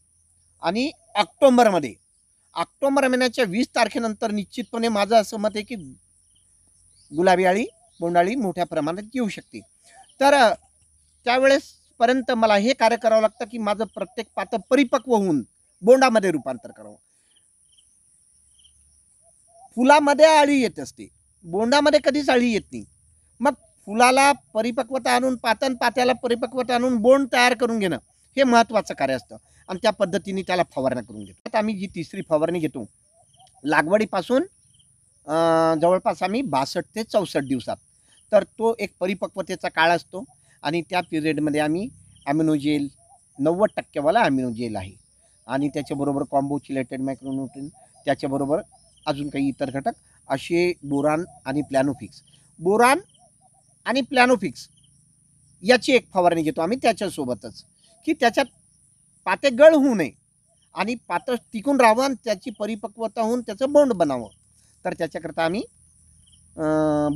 आणि ऑक्टोंबरमध्ये ऑक्टोंबर महिन्याच्या वीस तारखेनंतर निश्चितपणे माझं असं मत आहे की गुलाबी आळी बोंडाळी मोठ्या प्रमाणात येऊ शकते तर त्यावेळेसपर्यंत मला हे कार्य करावं लागतं की माझं प्रत्येक पातं परिपक्व होऊन बोंडामध्ये रूपांतर करावं फुलामध्ये आळी येत असते बोंडामध्ये कधीच आळी येत नाही मग फुलाला परिपक्वता आणून पातन पात्याला परिपक्वता आणून बोंड तयार करून घेणं हे महत्त्वाचं कार्य असतं आणि त्या पद्धतीने त्याला फवारणी करून घेतो आम्ही जी तिसरी फवारणी घेतो लागवडीपासून जवळपास आम्ही बासष्ट ते चौसष्ट दिवसात तर तो एक परिपक्वतेचा काळ असतो आणि त्या पिरियडमध्ये आम्ही अमिनोजेल नव्वद टक्केवाला ॲमिनोजेल आहे आणि त्याच्याबरोबर कॉम्बोची लेटेड मायक्रोन्यूट्रिन त्याच्याबरोबर अजून काही इतर घटक असे बोरान आणि प्लॅनोफिक्स बोरान आणि प्लॅनोफिक्स याची एक फवारणी घेतो आम्ही त्याच्यासोबतच की त्याच्यात पाते गळ होऊ नये आणि पातळ टिकून राहावं आणि त्याची परिपक्वता होऊन त्याचं बोंड बनावं तर त्याच्याकरता आम्ही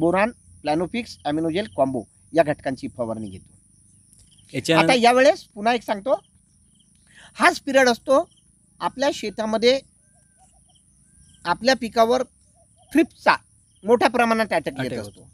बोरान प्लॅनोफिक्स ॲमिनोजेल कॉम्बो या घटकांची फवारणी घेतो आता यावेळेस पुन्हा एक सांगतो हाच पिरियड असतो आपल्या शेतामध्ये आपल्या पिकावर थ्रिप्सचा मोठ्या प्रमाणात अटॅक येत असतो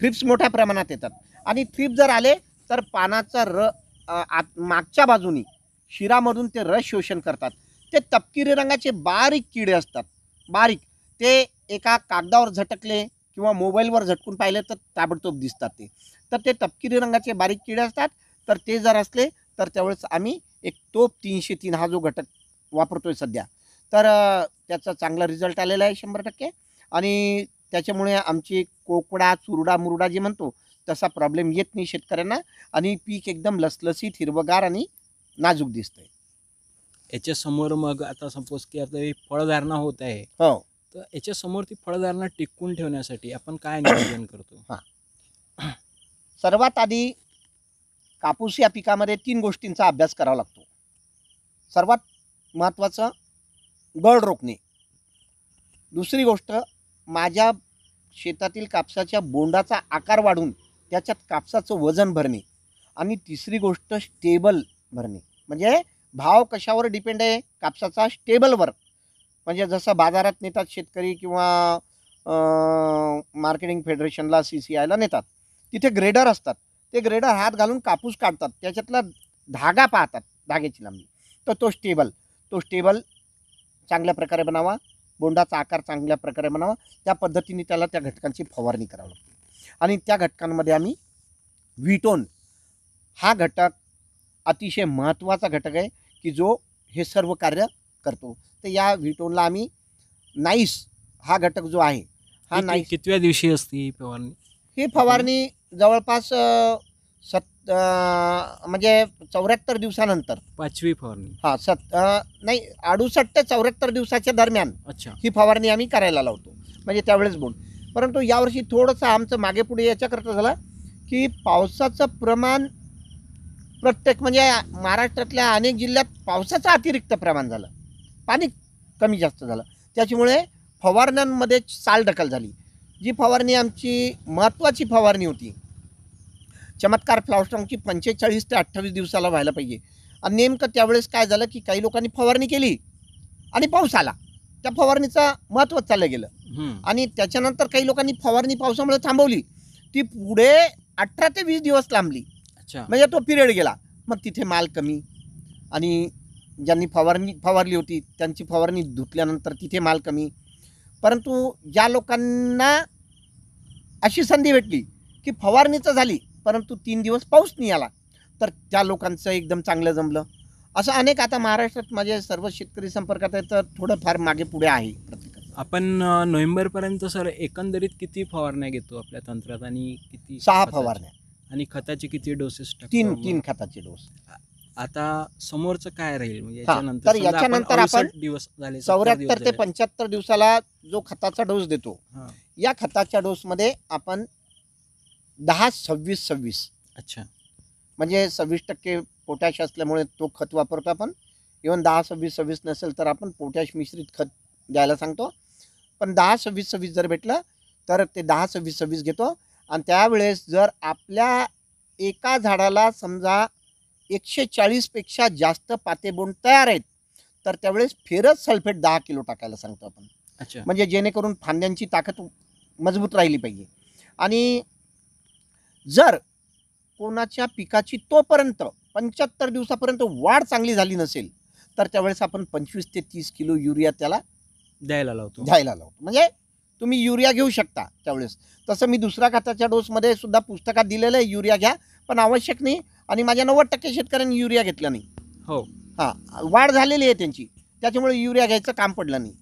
थ्रिप्स मोठ्या प्रमाणात येतात आणि थ्रिप जर आले तर पानाचा र आत मागच्या बाजूनी शिरामधून ते रस शोषण करतात ते तपकिरी रंगाचे बारीक किडे असतात बारीक ते एका कागदावर झटकले किंवा मोबाईलवर झटकून पाहिले तर ताबडतोब दिसतात ते तर ते तपकिरी रंगाचे बारीक किडे असतात तर ते जर असले तर त्यावेळेस आम्ही एक तोप तीनशे तीन हा जो घटक वापरतो आहे सध्या तर त्याचा चांगला रिझल्ट आलेला आहे शंभर टक्के आणि त्याच्यामुळे आमची कोकडा चुरडा मुरडा जे म्हणतो तसा प्रॉब्लेम येत नाही शेतकऱ्यांना आणि पीक एकदम लसलसीत हिरवगार आणि नाजूक दिसतंय याच्यासमोर मग आता सपोज की आता हे फळधारणा होत आहे हो तर याच्यासमोर ती फळधारणा टिकवून ठेवण्यासाठी आपण काय नियोजन <coughs> करतो हां <coughs> सर्वात आधी कापूस या पिकामध्ये तीन गोष्टींचा अभ्यास करावा लागतो सर्वात महत्त्वाचं गळ रोखणे दुसरी गोष्ट माझ्या शेतातील कापसाच्या बोंडाचा आकार वाढून त्याच्यात कापसाचं वजन भरणे आणि तिसरी गोष्ट स्टेबल भरणे म्हणजे भाव कशावर डिपेंड आहे कापसाचा स्टेबलवर म्हणजे जसं बाजारात नेतात शेतकरी किंवा मार्केटिंग फेडरेशनला सी सी आयला नेतात तिथे ग्रेडर असतात ते ग्रेडर हात घालून कापूस काढतात त्याच्यातला धागा पाहतात धाग्याची लांबी तर तो स्टेबल तो स्टेबल चांगल्या प्रकारे बनावा बोंडाचा आकार चांगल्या प्रकारे बनावा त्या पद्धतीने त्याला त्या घटकांची फवारणी करावी लागते आणि त्या घटकांमध्ये आम्ही विटोन हा घटक अतिशय महत्त्वाचा घटक आहे की जो हे सर्व कार्य करतो तर या विटोनला आम्ही नाईस हा घटक जो आहे हा नाईस कितव्या दिवशी असते फवारणी ही फवारणी जवळपास सत म्हणजे चौऱ्याहत्तर दिवसानंतर पाचवी फवारणी हा सत नाही अडुसष्ट ते चौऱ्याहत्तर दिवसाच्या दरम्यान अच्छा ही फवारणी आम्ही करायला लावतो म्हणजे त्यावेळेस बोल परंतु यावर्षी थोडंसं आमचं मागे पुढे याच्याकरता झालं की पावसाचं प्रमाण प्रत्येक म्हणजे महाराष्ट्रातल्या अनेक जिल्ह्यात पावसाचं अतिरिक्त प्रमाण झालं पाणी कमी जास्त झालं त्याच्यामुळे फवारण्यांमध्ये साल ढकल झाली जी फवारणी आमची महत्त्वाची फवारणी होती चमत्कार फ्लावस्ट्रॉंगची पंचेचाळीस ते अठ्ठावीस दिवसाला व्हायला पाहिजे आणि नेमकं त्यावेळेस काय झालं की काही लोकांनी फवारणी केली आणि पाऊस आला त्या फवारणीचा महत्त्व चाललं गेलं आणि त्याच्यानंतर काही लोकांनी फवारणी पावसामुळे थांबवली ती पुढे अठरा ते वीस दिवस लांबली म्हणजे तो पिरियड गेला मग तिथे माल कमी आणि ज्यांनी फवारणी फवारली होती त्यांची फवारणी धुतल्यानंतर तिथे माल कमी परंतु ज्या लोकांना अशी संधी भेटली की फवारणीचं झाली परंतु तीन दिवस पाऊस नाही आला तर त्या लोकांचं एकदम चांगलं जमलं असं अनेक आता महाराष्ट्रात माझे सर्व शेतकरी संपर्कात आहे तर थोडंफार मागे पुढे आहे आपण नोव्हेंबरपर्यंत सर एकंदरीत किती फवारण्या घेतो आपल्या तंत्रात आणि किती सहा फवारण्या आणि खताचे किती डोसेस तीन तीन खताचे डोस आता समोरचं काय राहील म्हणजे याच्यानंतर तर आपण याच्यानंतर आपण दिवस झाले चौऱ्याहत्तर ते पंच्याहत्तर दिवसाला जो खताचा डोस देतो या खताच्या डोसमध्ये आपण दहा सव्वीस सव्वीस अच्छा म्हणजे सव्वीस टक्के पोटॅश असल्यामुळे तो खत वापरतो आपण इवन दहा सव्वीस सव्वीस नसेल तर आपण पोटॅश मिश्रित खत द्यायला सांगतो पण दहा सव्वीस सव्वीस जर भेटलं तर ते दहा सव्वीस सव्वीस घेतो आणि त्यावेळेस जर आपल्या एका झाडाला समजा एकशे चाळीसपेक्षा जास्त पातेबोंड तयार आहेत तर त्यावेळेस फेरच सल्फेट दहा किलो टाकायला सांगतो आपण अच्छा म्हणजे जेणेकरून फांद्यांची ताकद मजबूत राहिली पाहिजे आणि जर कोणाच्या पिकाची तोपर्यंत पंच्याहत्तर दिवसापर्यंत वाढ चांगली झाली नसेल तर त्यावेळेस आपण पंचवीस ते तीस किलो युरिया त्याला द्यायला लावतो द्यायला लावतो म्हणजे तुम्ही युरिया घेऊ शकता त्यावेळेस तसं मी दुसऱ्या खताच्या डोसमध्ये सुद्धा पुस्तकात दिलेलं आहे युरिया घ्या पण आवश्यक नाही आणि माझ्या नव्वद टक्के शेतकऱ्यांनी युरिया घेतला नाही हो हां वाढ झालेली आहे त्यांची त्याच्यामुळे युरिया घ्यायचं काम पडलं नाही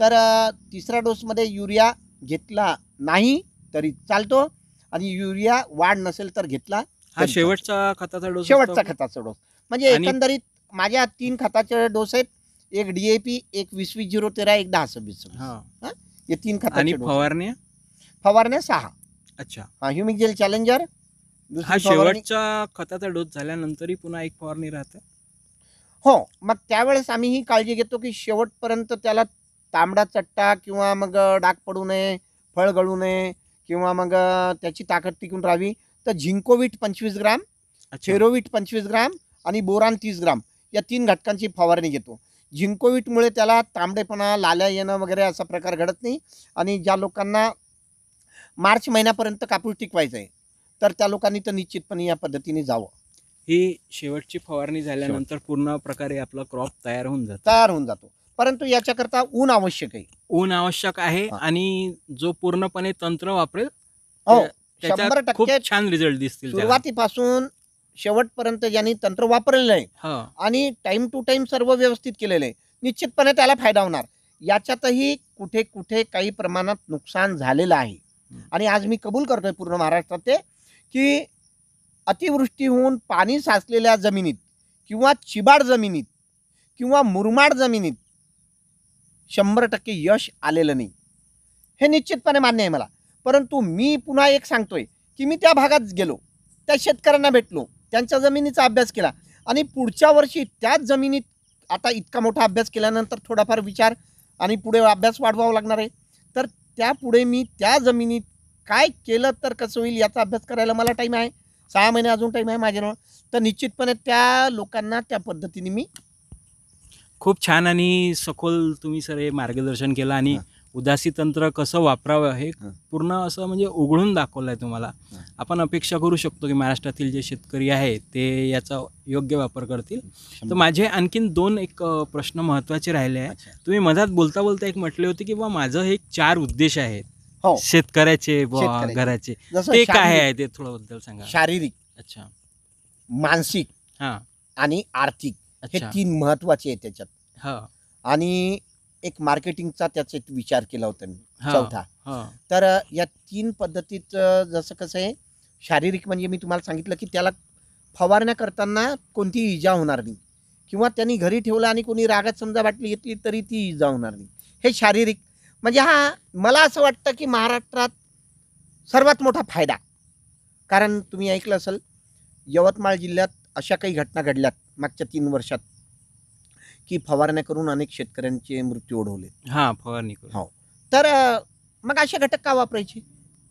तर तिसऱ्या डोसमध्ये युरिया घेतला नाही तरी चालतो आणि युरिया वाढ नसेल तर घेतला हा शेवटचा खताचा डोस शेवटचा खताचा डोस म्हणजे एकंदरीत माझ्या तीन खताचे डोस आहेत एक डीएपी एक वीस वीस झिरो तेरा एक दहा सव्वीस हा. हे तीन फवारण्या फवारण्या सहा अच्छा ह्युमिक जेल चॅलेंजर हा शेवटच्या खताचा डोस झाल्यानंतरही पुन्हा एक फवारणी राहते हो मग त्यावेळेस आम्ही ही काळजी घेतो की शेवटपर्यंत त्याला तांबडा चट्टा किंवा मग डाग पडू नये फळ गळू नये किंवा मग त्याची ताकद टिकून राहावी तर झिंकोवीट पंचवीस ग्राम झेरोवीट पंचवीस ग्राम आणि बोरान तीस ग्राम या तीन घटकांची फवारणी घेतो झिंकोवीटमुळे त्याला तांबडेपणा लाल्या येणं वगैरे असा प्रकार घडत नाही आणि ज्या लोकांना मार्च महिन्यापर्यंत कापूस टिकवायचा आहे तर त्या लोकांनी तर निश्चितपणे या पद्धतीने जावं ही शेवटची फवारणी झाल्यानंतर पूर्ण प्रकारे आपला क्रॉप तयार होऊन जातो तयार होऊन जातो परंतु याच्याकरता ऊन आवश्यक आहे ऊन आवश्यक आहे आणि जो पूर्णपणे तंत्र वापरेल हो, छान रिझल्ट दिसतील सुरुवातीपासून शेवटपर्यंत ज्यांनी तंत्र वापरलेलं आहे हो. आणि टाइम टू टाइम सर्व व्यवस्थित केलेलं आहे निश्चितपणे त्याला फायदा होणार याच्यातही कुठे कुठे काही प्रमाणात नुकसान झालेलं आहे आणि आज मी कबूल करतोय पूर्ण महाराष्ट्रात ते की अतिवृष्टी होऊन पाणी साचलेल्या जमिनीत किंवा चिबाड जमिनीत किंवा मुरमाड जमिनीत शंभर टक्के यश आलेलं नाही हे निश्चितपणे मान्य आहे मला परंतु मी पुन्हा एक सांगतोय की मी त्या भागात गेलो त्या शेतकऱ्यांना भेटलो त्यांच्या जमिनीचा अभ्यास केला आणि पुढच्या वर्षी त्याच जमिनीत आता इतका मोठा अभ्यास केल्यानंतर थोडाफार विचार आणि पुढे अभ्यास वाढवावा लागणार आहे तर त्यापुढे मी त्या जमिनीत काय केलं तर कसं होईल याचा अभ्यास करायला मला टाईम आहे सहा महिने अजून टाईम आहे माझ्या तर निश्चितपणे त्या लोकांना त्या पद्धतीने मी खूप छान आणि सखोल तुम्ही सर हे मार्गदर्शन केलं आणि उदासी तंत्र कसं वापरावं हे पूर्ण असं म्हणजे उघडून दाखवलं आहे तुम्हाला आपण अपेक्षा करू शकतो की महाराष्ट्रातील जे शेतकरी आहे ते याचा योग्य वापर करतील तर माझे आणखीन दोन एक प्रश्न महत्त्वाचे राहिले आहे तुम्ही मधात बोलता बोलता एक म्हटले होते की बा माझं हे चार उद्देश आहेत हो. शेतकऱ्याचे घराचे ते काय आहे ते थोडं बद्दल सांगा शारीरिक अच्छा मानसिक आणि आर्थिक हे तीन महत्वाचे आहे त्याच्यात आणि एक मार्केटिंगचा त्याचा एक विचार केला होता मी चौथा तर या तीन पद्धतीत जसं कसं आहे शारीरिक म्हणजे मी तुम्हाला सांगितलं की त्याला फवारण्या करताना कोणतीही इजा होणार नाही किंवा त्यांनी घरी ठेवलं आणि कोणी रागात समजा वाटली घेतली तरी ती इजा होणार नाही हे शारीरिक म्हणजे हा मला असं वाटतं की महाराष्ट्रात सर्वात मोठा फायदा कारण तुम्ही ऐकलं असेल यवतमाळ जिल्ह्यात अशा काही घटना घडल्यात मागच्या तीन वर्षात की फवारण्या करून अनेक शेतकऱ्यांचे मृत्यू ओढवले हां फवारणी करून. हो तर मग असे घटक का वापरायचे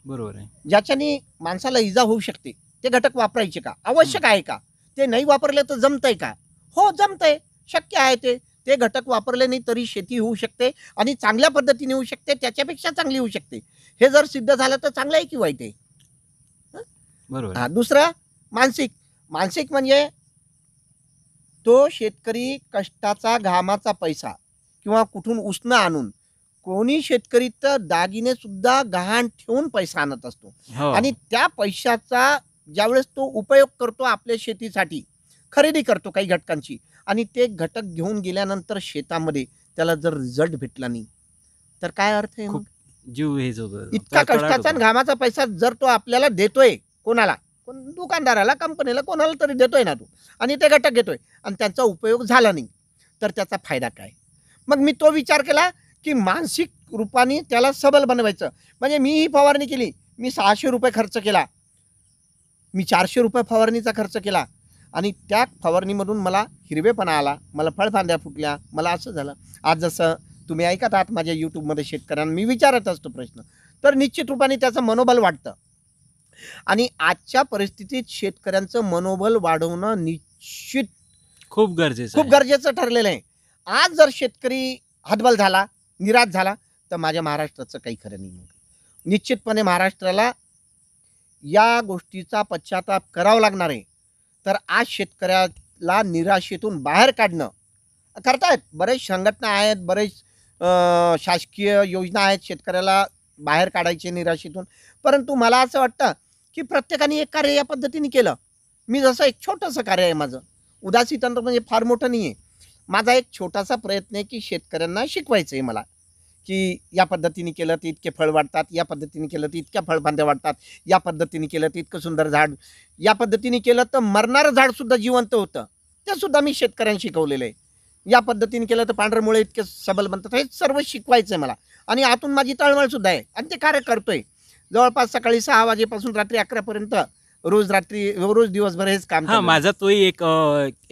बरोबर आहे ज्याच्याने माणसाला इजा होऊ शकते ते घटक वापरायचे का आवश्यक आहे का ते नाही वापरले तर जमतंय का हो जमतंय शक्य आहे ते ते घटक वापरले नाही तरी शेती होऊ शकते आणि चांगल्या पद्धतीने होऊ शकते त्याच्यापेक्षा चांगली होऊ शकते हे जर सिद्ध झालं तर चांगलं आहे की वाईट आहे बरोबर दुसरा मानसिक मानसिक म्हणजे तो शेतकरी कष्टाचा घामाचा पैसा किंवा कुठून उष्ण आणून कोणी शेतकरी तर दागिने सुद्धा गहाण ठेवून पैसा आणत असतो हो. आणि त्या पैशाचा ज्यावेळेस तो उपयोग करतो आपल्या शेतीसाठी खरेदी करतो काही घटकांची आणि ते घटक घेऊन गेल्यानंतर शेतामध्ये त्याला जर रिझल्ट भेटला नाही तर काय अर्थ आहे मग जीव हे इतका कष्टाचा घामाचा पैसा जर तो आपल्याला देतोय कोणाला कोण दुकानदाराला कंपनीला कोणाला तरी देतोय ना तू आणि ते घटक घेतोय आणि त्यांचा उपयोग झाला नाही तर त्याचा फायदा काय मग मी तो विचार केला की मानसिक रूपाने त्याला सबल बनवायचं म्हणजे मी ही फवारणी केली मी सहाशे रुपये खर्च केला मी चारशे रुपये फवारणीचा खर्च केला आणि त्या फवारणीमधून मला हिरवेपणा आला मला फळफांद्या फुटल्या मला असं झालं आज जसं तुम्ही ऐकत आहात माझ्या यूट्यूबमध्ये शेतकऱ्यांना मी विचारत असतो प्रश्न तर निश्चित रूपाने त्याचं मनोबल वाढतं आणि आजच्या परिस्थितीत शेतकऱ्यांचं मनोबल वाढवणं निश्चित खूप गरजेचं खूप गरजेचं ठरलेलं आहे आज जर शेतकरी हतबल झाला निराश झाला तर माझ्या महाराष्ट्राचं काही खरं नाही निश्चितपणे महाराष्ट्राला या गोष्टीचा पश्चाताप करावा लागणार आहे तर आज शेतकऱ्याला निराशेतून बाहेर काढणं करतायत बरेच संघटना आहेत बरेच शासकीय योजना आहेत शेतकऱ्याला बाहेर काढायचे निराशेतून परंतु मला असं वाटतं की प्रत्येकाने एक कार्य या पद्धतीने केलं मी जसं एक छोटंसं कार्य आहे माझं उदासी तंत्र म्हणजे फार मोठं नाही आहे माझा एक छोटासा प्रयत्न आहे की शेतकऱ्यांना शिकवायचं आहे मला की या पद्धतीने केलं तर इतके फळ वाढतात या पद्धतीने केलं तर इतक्या फळफांद्या वाढतात या पद्धतीने केलं तर इतकं सुंदर झाड या पद्धतीने केलं तर मरणारं झाडसुद्धा जिवंत होतं ते सुद्धा मी शेतकऱ्यांना शिकवलेलं आहे या पद्धतीने केलं तर पांढरमुळे इतके सबल बनतात हे सर्व शिकवायचं आहे मला आणि आतून माझी तळमळसुद्धा आहे आणि ते कार्य करतो आहे जवळपास सकाळी सहा वाजेपासून रात्री अकरापर्यंत रोज रात्री रोज दिवसभर हेच काम माझा तोही एक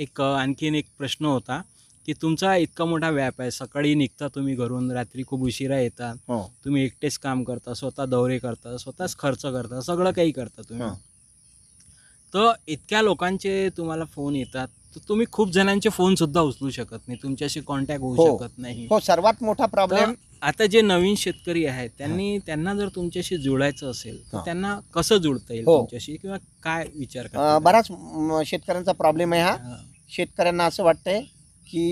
एक आणखीन एक प्रश्न होता की तुमचा इतका मोठा व्याप आहे सकाळी निघता तुम्ही घरून रात्री खूप उशिरा येता हो. तुम्ही एकटेच काम करता स्वतः दौरे करता स्वतःच खर्च करता सगळं काही करता तुम्ही तर इतक्या लोकांचे तुम्हाला फोन येतात तर तुम्ही खूप जणांचे फोन सुद्धा उचलू शकत नाही तुमच्याशी कॉन्टॅक्ट होऊ हो. शकत नाही हो सर्वात मोठा प्रॉब्लेम आता जे नवीन शेतकरी आहेत त्यांनी त्यांना जर तुमच्याशी जुळायचं असेल तर त्यांना कसं जुळता येईल हो. तुमच्याशी किंवा काय विचार बराच शेतकऱ्यांचा प्रॉब्लेम आहे हा शेतकऱ्यांना असं वाटतंय की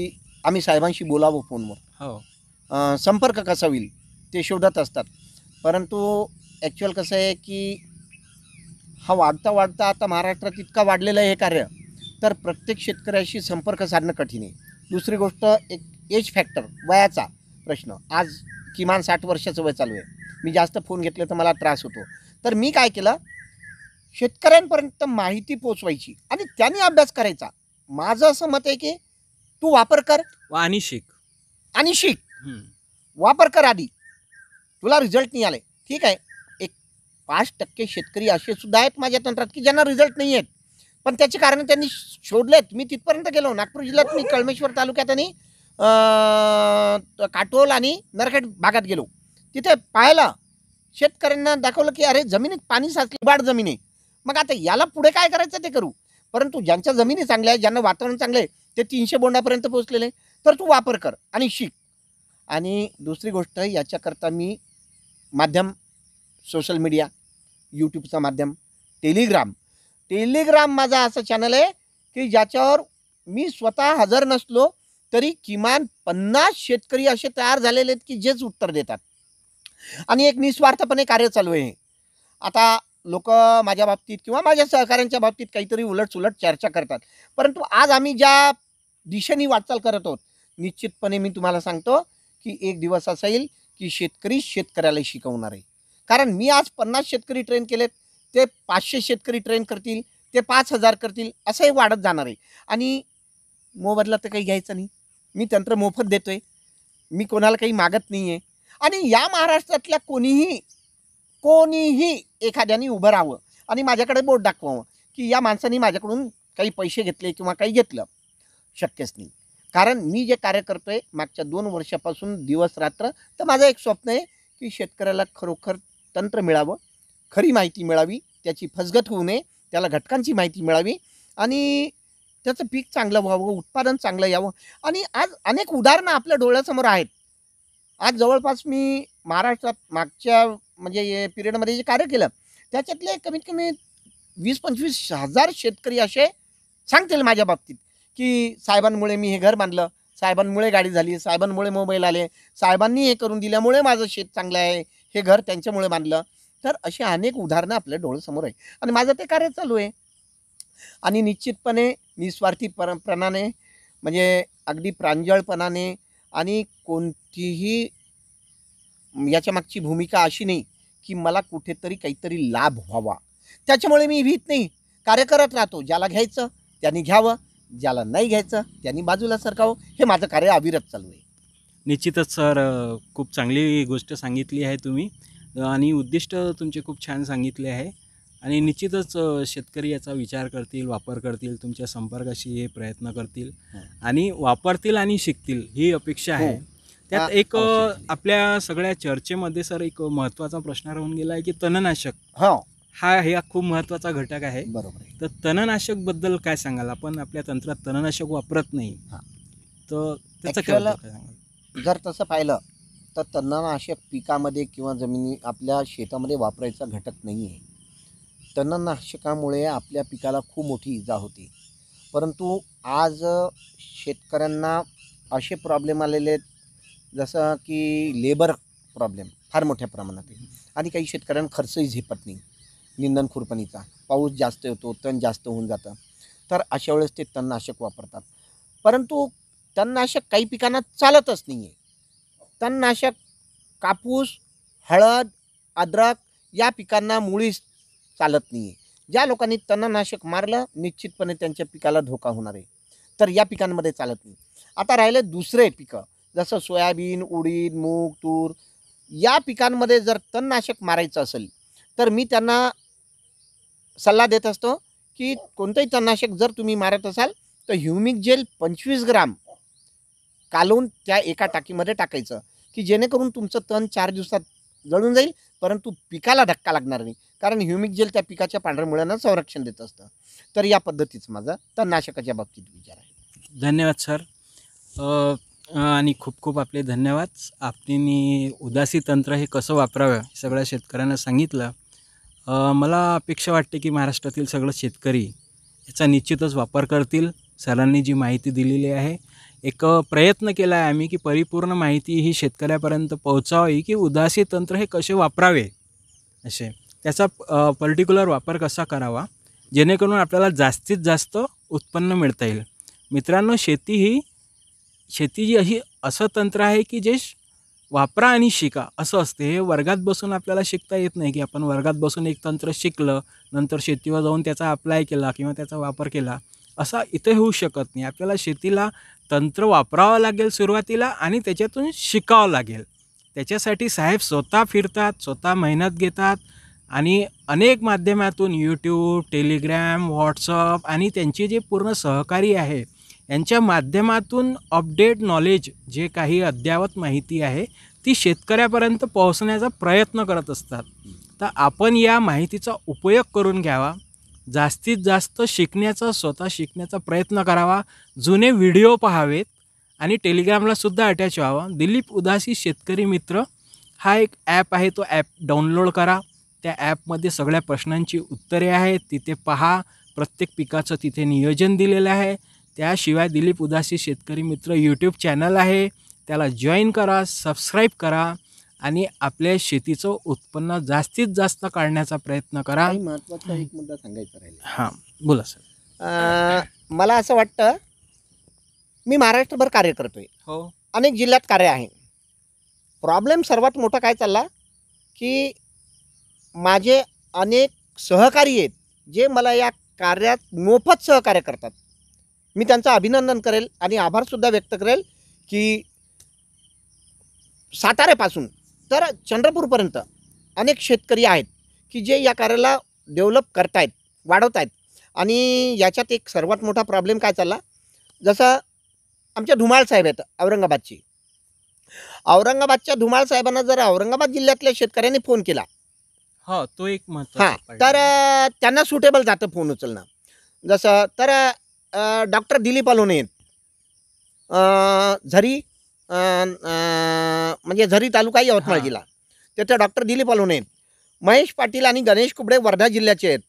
आम्ही साहेबांशी बोलावं फोनवर हो संपर्क कसा होईल ते शोधत असतात परंतु ॲक्च्युअल कसं आहे की हा वाढता वाढता आता महाराष्ट्रात इतका वाढलेलं आहे हे कार्य तर प्रत्येक शेतकऱ्याशी संपर्क साधणं कठीण आहे दुसरी गोष्ट एक एज फॅक्टर वयाचा प्रश्न आज किमान साठ वर्षाचं वय चालू आहे मी जास्त फोन घेतले तर मला त्रास होतो तर मी काय केलं शेतकऱ्यांपर्यंत माहिती पोचवायची आणि त्यांनी अभ्यास करायचा माझं असं मत आहे की तू वापर कर आणि शिक आणि शिक वापर कर आधी तुला रिझल्ट नाही आले ठीक आहे एक पाच टक्के शेतकरी असे सुद्धा आहेत माझ्या तंत्रात की ज्यांना रिझल्ट नाही आहेत पण त्याचे कारण त्यांनी शोधलेत मी तिथपर्यंत गेलो नागपूर जिल्ह्यात मी कळमेश्वर तालुक्यात आणि काटोल आणि नरखेड भागात गेलो तिथे पाहायला शेतकऱ्यांना दाखवलं की अरे जमिनीत पाणी साचली बाड जमीन आहे मग आता याला पुढे काय करायचं ते करू परंतु ज्यांच्या जमिनी चांगल्या आहेत ज्यांना वातावरण चांगलं आहे ते तीनशे बोंडापर्यंत पोहोचलेले तर तू वापर कर आणि शिक आणि दुसरी गोष्ट याच्याकरता मी माध्यम सोशल मीडिया यूट्यूबचं माध्यम टेलिग्राम टेलिग्राम माझा असं चॅनल आहे की ज्याच्यावर मी स्वतः हजर नसलो तरी किमान पन्नास शेतकरी असे तयार झालेले आहेत की जेच उत्तर देतात आणि एक निस्वार्थपणे कार्य चालू आहे आता लोक माझ्या बाबतीत किंवा माझ्या सहकाऱ्यांच्या बाबतीत काहीतरी उलटसुलट चर्चा करतात परंतु आज आम्ही ज्या दिशेने वाटचाल करत आहोत निश्चितपणे मी तुम्हाला सांगतो की एक दिवस असा येईल की शेतकरी शेतकऱ्याला शिकवणार आहे कारण मी आज पन्नास शेतकरी ट्रेन केलेत ते पाचशे शेतकरी ट्रेन करतील ते पाच हजार करतील असंही वाढत जाणार आहे आणि मोबदला तर काही घ्यायचं नाही मी तंत्र मोफत देतो आहे मी कोणाला काही मागत नाही आहे आणि या महाराष्ट्रातल्या कोणीही कोणीही एखाद्याने उभं राहावं आणि माझ्याकडे बोट दाखवावं की या माणसाने माझ्याकडून काही पैसे घेतले किंवा काही घेतलं शक्यच नाही कारण मी जे कार्य करतो आहे मागच्या दोन वर्षापासून दिवस रात्र तर माझं एक स्वप्न आहे की शेतकऱ्याला खरोखर तंत्र मिळावं खरी माहिती मिळावी त्याची फसगत होऊ नये त्याला घटकांची माहिती मिळावी आणि त्याचं पीक चांगलं व्हावं उत्पादन चांगलं यावं आणि आज अनेक उदाहरणं आपल्या डोळ्यासमोर आहेत आज जवळपास मी महाराष्ट्रात मागच्या म्हणजे पिरियडमध्ये जे कार्य केलं त्याच्यातले कमीत कमी वीस पंचवीस हजार शेतकरी असे सांगतील माझ्या बाबतीत की साहेबांमुळे मी हे घर बांधलं साहेबांमुळे गाडी झाली साहेबांमुळे मोबाईल आले साहेबांनी हे करून दिल्यामुळे माझं शेत चांगलं आहे हे घर त्यांच्यामुळे बांधलं तर अशी अनेक उदाहरणं आपल्या डोळ्यासमोर आहे आणि माझं ते कार्य चालू आहे आणि निश्चितपणे निस्वार्थी परंपराने म्हणजे अगदी प्रांजळपणाने आणि कोणतीही याच्यामागची मागची भूमिका अशी नाही की मला कुठेतरी काहीतरी लाभ व्हावा त्याच्यामुळे मी भीत नाही कार्य करत राहतो ज्याला घ्यायचं त्यांनी घ्यावं ज्याला नाही घ्यायचं त्यांनी बाजूला सरकावं हे माझं कार्य अविरत चालू आहे निश्चितच सर खूप चांगली गोष्ट सांगितली आहे तुम्ही आणि उद्दिष्ट तुमचे खूप छान सांगितले आहे आणि निश्चितच शेतकरी याचा विचार करतील वापर करतील तुमच्या संपर्काशी हे प्रयत्न करतील हो. आणि वापरतील आणि शिकतील ही अपेक्षा आहे हो. त्यात एक आपल्या सगळ्या चर्चेमध्ये सर एक महत्वाचा प्रश्न राहून गेला आहे की तणनाशक हो. हा हे खूप महत्वाचा घटक आहे बरोबर तर तणनाशक बद्दल काय सांगाल आपण आपल्या तंत्रात तणनाशक वापरत नाही तर त्याचं जर तसं पाहिलं तर तणनाशक पिकामध्ये किंवा जमिनी आपल्या शेतामध्ये वापरायचा घटक नाही आहे तणनाशकामुळे आपल्या पिकाला खूप मोठी इजा होती परंतु आज शेतकऱ्यांना असे प्रॉब्लेम आलेले आहेत जसं की लेबर प्रॉब्लेम फार मोठ्या प्रमाणात आहे आणि काही शेतकऱ्यांना खर्चही झेपत नाही निंदन खुरपणीचा पाऊस जास्त येतो तण जास्त होऊन जातं तर अशा वेळेस ते तणनाशक वापरतात परंतु तणनाशक काही पिकांना चालतच नाही आहे तणनाशक कापूस हळद अद्रक या पिकांना मुळीच चालत नाही आहे ज्या लोकांनी तणनाशक मारलं निश्चितपणे त्यांच्या पिकाला धोका होणार आहे तर या पिकांमध्ये चालत नाही आता राहिले दुसरे पिकं जसं सोयाबीन उडीद मूग तूर या पिकांमध्ये जर तणनाशक मारायचं असेल तर मी त्यांना सल्ला देत असतो की कोणतंही तणनाशक जर तुम्ही मारत असाल तर ह्युमिक जेल पंचवीस ग्राम कालवून त्या एका टाकीमध्ये टाकायचं की जेणेकरून तुमचं तण चार दिवसात जळून जाईल परंतु पिकाला धक्का लागणार नाही कारण ह्युमिक जेल त्या पिकाच्या पांढऱ्या संरक्षण देत असतं तर या पद्धतीचं माझा तणनाशकाच्या बाबतीत विचार आहे धन्यवाद सर आणि खूप खूप आपले धन्यवाद आपली उदासी तंत्र हे कसं वापरावं सगळ्या शेतकऱ्यांना सांगितलं मला अपेक्षा वाटते की महाराष्ट्रातील सगळं शेतकरी याचा निश्चितच वापर करतील सरांनी जी माहिती दिलेली आहे एक प्रयत्न केला आहे आम्ही की परिपूर्ण माहिती ही शेतकऱ्यापर्यंत पोहोचावी की उदासी तंत्र हे कसे वापरावे असे त्याचा पर्टिक्युलर वापर कसा करावा जेणेकरून आपल्याला जास्तीत जास्त उत्पन्न मिळता येईल मित्रांनो शेती ही शेती जी अशी असं तंत्र आहे की जे वापरा आणि शिका असं असते हे वर्गात बसून आपल्याला शिकता येत नाही की आपण वर्गात बसून एक तंत्र शिकलं नंतर शेतीवर जाऊन त्याचा अप्लाय केला किंवा त्याचा वापर केला असा इथे होऊ शकत नाही आपल्याला शेतीला तंत्र वापरावं लागेल सुरुवातीला आणि त्याच्यातून शिकावं लागेल त्याच्यासाठी साहेब स्वतः फिरतात स्वतः मेहनत घेतात आणि अनेक माध्यमातून यूट्यूब टेलिग्रॅम व्हॉट्सअप आणि त्यांचे जे पूर्ण सहकारी आहे यांच्या माध्यमातून अपडेट नॉलेज जे काही अद्ययावत माहिती आहे ती शेतकऱ्यापर्यंत पोहोचण्याचा प्रयत्न करत असतात तर आपण या माहितीचा उपयोग करून घ्यावा जास्तीत जास्त शिकण्याचा स्वतः शिकण्याचा प्रयत्न करावा जुने व्हिडिओ पहावेत आणि टेलिग्रामलासुद्धा अटॅच व्हावा दिलीप उदासी शेतकरी मित्र हा एक ॲप आहे तो ॲप डाउनलोड करा त्या ॲपमध्ये सगळ्या प्रश्नांची उत्तरे आहेत तिथे पहा प्रत्येक पिकाचं तिथे नियोजन दिलेलं आहे त्याशिवाय दिलीप उदासी शेतकरी मित्र यूट्यूब चॅनल आहे त्याला जॉईन करा सबस्क्राईब करा आणि आपल्या शेतीचं उत्पन्न जास्तीत जास्त काढण्याचा प्रयत्न करा महत्त्वाचा एक मुद्दा सांगायचा राहिला हां बोला सर मला असं वाटतं मी महाराष्ट्रभर कार्य करतोय हो अनेक जिल्ह्यात कार्य आहे प्रॉब्लेम सर्वात मोठा काय चालला की माझे अनेक सहकारी आहेत जे मला या कार्यात मोफत सहकार्य करतात मी त्यांचं अभिनंदन करेल आणि आभारसुद्धा व्यक्त करेल की साताऱ्यापासून तर चंद्रपूरपर्यंत अनेक शेतकरी आहेत की जे या कार्याला डेव्हलप करतायत वाढवत आहेत आणि याच्यात एक सर्वात मोठा प्रॉब्लेम काय चालला जसं आमच्या धुमाळसाहेब आहेत औरंगाबादची औरंगाबादच्या धुमाळ साहेबांना जर औरंगाबाद जिल्ह्यातल्या शेतकऱ्यांनी फोन केला हो तो एक हा तर त्यांना सुटेबल जातं फोन उचलणं जसं तर डॉक्टर दिलीप अलोने आहेत. झरी म्हणजे झरी तालुका यवतमाळ जिल्हा त्याचं डॉक्टर दिलीप अलोने महेश पाटील आणि गणेश कुबडे वर्धा जिल्ह्याचे आहेत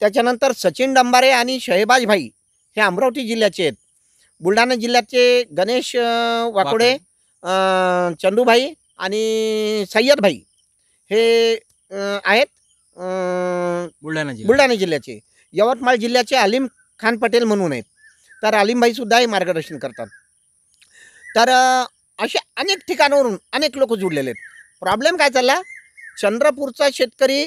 त्याच्यानंतर सचिन डंबारे आणि शहेबाज भाई हे अमरावती जिल्ह्याचे आहेत बुलढाणा जिल्ह्याचे गणेश वाकोडे चंदूभाई आणि सय्यदभाई हे आहेत बुलढाणा जिल्हा बुलढाणा जिल्ह्याचे यवतमाळ जिल्ह्याचे आलिम खान पटेल म्हणून आहेत तर आलिमबाई सुद्धा हे मार्गदर्शन करतात तर असे अनेक ठिकाणावरून अनेक लोक जुडलेले आहेत प्रॉब्लेम काय चालला चंद्रपूरचा शेतकरी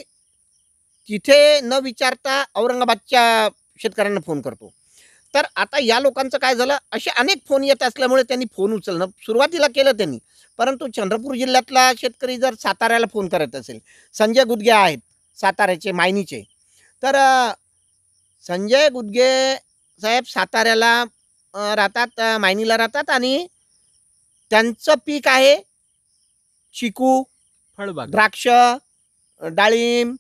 तिथे न विचारता औरंगाबादच्या शेतकऱ्यांना फोन करतो तर आता या लोकांचं काय झालं असे अनेक फोन येत असल्यामुळे त्यांनी फोन उचलणं सुरुवातीला केलं त्यांनी परंतु चंद्रपूर जिल्ह्यातला शेतकरी जर साताऱ्याला फोन करत असेल संजय गुदगे आहेत साताऱ्याचे मायनीचे तर संजय गुदगे साहेब साताऱ्याला राहतात मायनीला राहतात आणि त्यांचं पीक आहे चिकू फळबाग द्राक्ष डाळिंब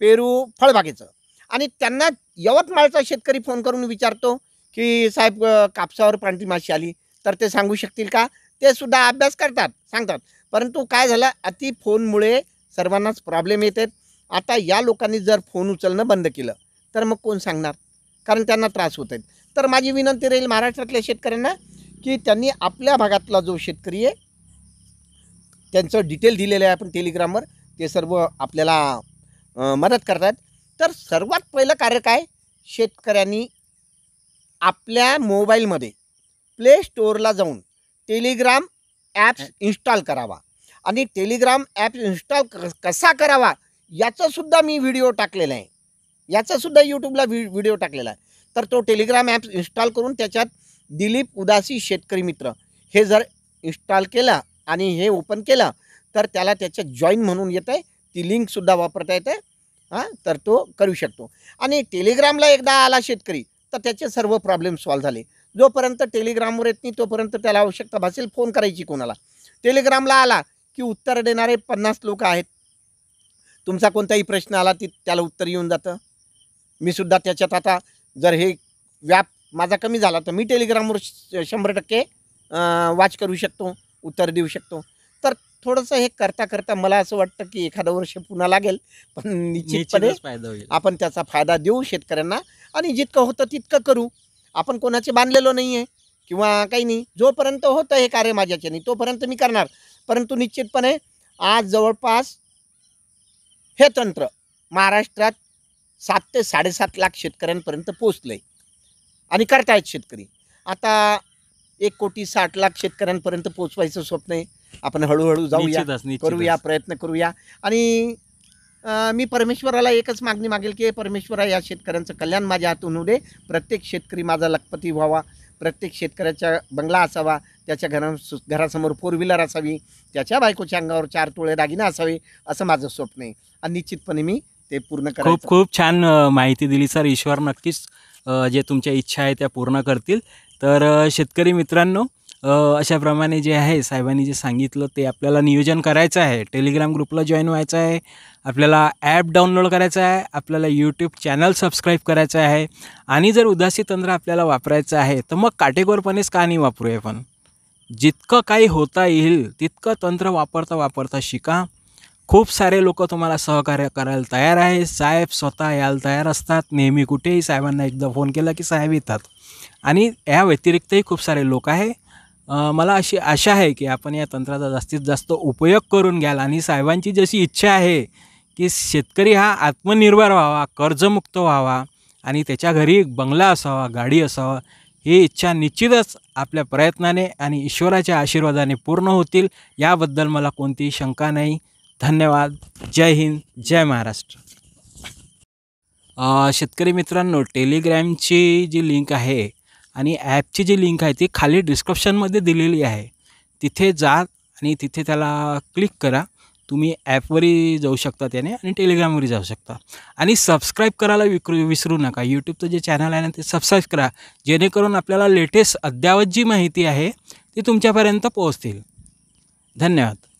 पेरू फळबागेचं आणि त्यांना यवतमाळचा शेतकरी फोन करून विचारतो की साहेब कापसावर पांढरी माशी आली तर ते सांगू शकतील का ते सुद्धा अभ्यास करतात सांगतात परंतु काय झालं अति फोनमुळे सर्वांनाच प्रॉब्लेम येत आहेत आता या लोकांनी जर फोन उचलणं बंद केलं तर मग कोण सांगणार कारण त्यांना त्रास होत आहेत तर माझी विनंती राहील महाराष्ट्रातल्या शेतकऱ्यांना की त्यांनी आपल्या भागातला जो शेतकरी आहे त्यांचं डिटेल दिलेलं आहे आपण टेलिग्रामवर ते सर्व आपल्याला मदत करतात तर सर्वात पहिलं कार्य काय शेतकऱ्यांनी आपल्या मोबाईलमध्ये प्ले स्टोअरला जाऊन टेलिग्राम ॲप्स इन्स्टॉल करावा आणि टेलिग्राम ॲप इन्स्टॉल कसा करावा याचासुद्धा मी व्हिडिओ टाकलेला आहे याचासुद्धा यूट्यूबला व्हि व्हिडिओ टाकलेला आहे तर तो टेलिग्राम ॲप्स इन्स्टॉल करून त्याच्यात दिलीप उदासी शेतकरी मित्र हे जर इन्स्टॉल केलं आणि हे ओपन केलं तर त्याला त्याच्या जॉईन म्हणून येतं आहे ती लिंकसुद्धा वापरता येते हां तर तो करू शकतो आणि टेलिग्रामला एकदा आला शेतकरी तर त्याचे सर्व प्रॉब्लेम सॉल्व झाले जोपर्यंत टेलिग्रामवर येत नाही तोपर्यंत त्याला आवश्यकता भासेल फोन करायची कोणाला टेलिग्रामला आला की उत्तर देणारे पन्नास लोक आहेत तुमचा कोणताही प्रश्न आला ती त्याला उत्तर येऊन जातं मी सुद्धा त्याच्यात आता जर हे व्याप माझा कमी झाला तर मी टेलिग्रामवर शंभर टक्के वाच करू शकतो उत्तर देऊ शकतो तर थोडंसं हे करता करता मला असं वाटतं की एखादं वर्ष पुन्हा लागेल पण निश्चितपणे आपण त्याचा फायदा देऊ शेतकऱ्यांना आणि जितकं होतं तितकं करू आपण कोणाचे बांधलेलो नाही आहे किंवा काही नाही जोपर्यंत होतं हे कार्य माझ्याचे नाही तोपर्यंत मी करणार परंतु निश्चितपणे आज जवळपास हे तंत्र महाराष्ट्रात सात ते साडेसात लाख शेतकऱ्यांपर्यंत पोचलं आणि करतायत शेतकरी आता एक कोटी साठ लाख शेतकऱ्यांपर्यंत पोचवायचं स्वप्न आहे आपण हळूहळू जाऊया करूया प्रयत्न करूया आणि मी परमेश्वराला एकच मागणी मागेल की परमेश्वरा या शेतकऱ्यांचं कल्याण माझ्या हातून होऊ प्रत्येक शेतकरी माझा लखपती व्हावा प्रत्येक शेतकऱ्याचा बंगला असावा त्याच्या घरा घरासमोर फोर व्हीलर असावी त्याच्या बायकोच्या अंगावर चार तुळे दागिना असावे असं माझं स्वप्न आहे आणि निश्चितपणे मी ते पूर्ण खूप खूप छान माहिती दिली सर ईश्वर नक्कीच जे तुमच्या इच्छा आहे त्या पूर्ण करतील तर शेतकरी मित्रांनो अशाप्रमाणे जे आहे साहेबांनी जे सांगितलं ते आपल्याला नियोजन करायचं आहे टेलिग्राम ग्रुपला जॉईन व्हायचं आहे आपल्याला ॲप डाउनलोड करायचं आहे आपल्याला यूट्यूब चॅनल सबस्क्राईब करायचं आहे आणि जर उदासी तंत्र आपल्याला वापरायचं आहे तर मग काटेकोरपणेच का नाही वापरूया पण जितकं काही होता येईल तितकं तंत्र वापरता वापरता शिका खूप सारे लोक तुम्हाला सहकार्य करायला तयार आहे साहेब स्वतः यायला तयार असतात नेहमी कुठेही साहेबांना एकदा फोन केला की साहेब येतात आणि या व्यतिरिक्तही खूप सारे लोक आहे मला अशी आशा आहे की आपण या तंत्राचा जास्तीत जास्त उपयोग करून घ्याल आणि साहेबांची जशी इच्छा आहे की शेतकरी हा आत्मनिर्भर व्हावा कर्जमुक्त व्हावा आणि त्याच्या घरी बंगला असावा गाडी असावा ही इच्छा निश्चितच आपल्या प्रयत्नाने आणि ईश्वराच्या आशीर्वादाने पूर्ण होतील याबद्दल मला कोणतीही शंका नाही धन्यवाद जय हिंद जय महाराष्ट्र शेतकरी मित्रांनो टेलिग्रॅमची जी लिंक आहे आणि ॲपची जी लिंक आहे ती खाली डिस्क्रिप्शनमध्ये दिलेली आहे तिथे जा आणि तिथे त्याला क्लिक करा तुम्ही ॲपवरही जाऊ शकता त्याने आणि टेलिग्रामवरही जाऊ शकता आणि सबस्क्राईब करायला विक्रू विसरू नका यूट्यूबचं जे चॅनल आहे ना ते सबस्क्राईब करा जेणेकरून आपल्याला लेटेस्ट अद्यावत जी माहिती आहे ती तुमच्यापर्यंत पोहोचतील धन्यवाद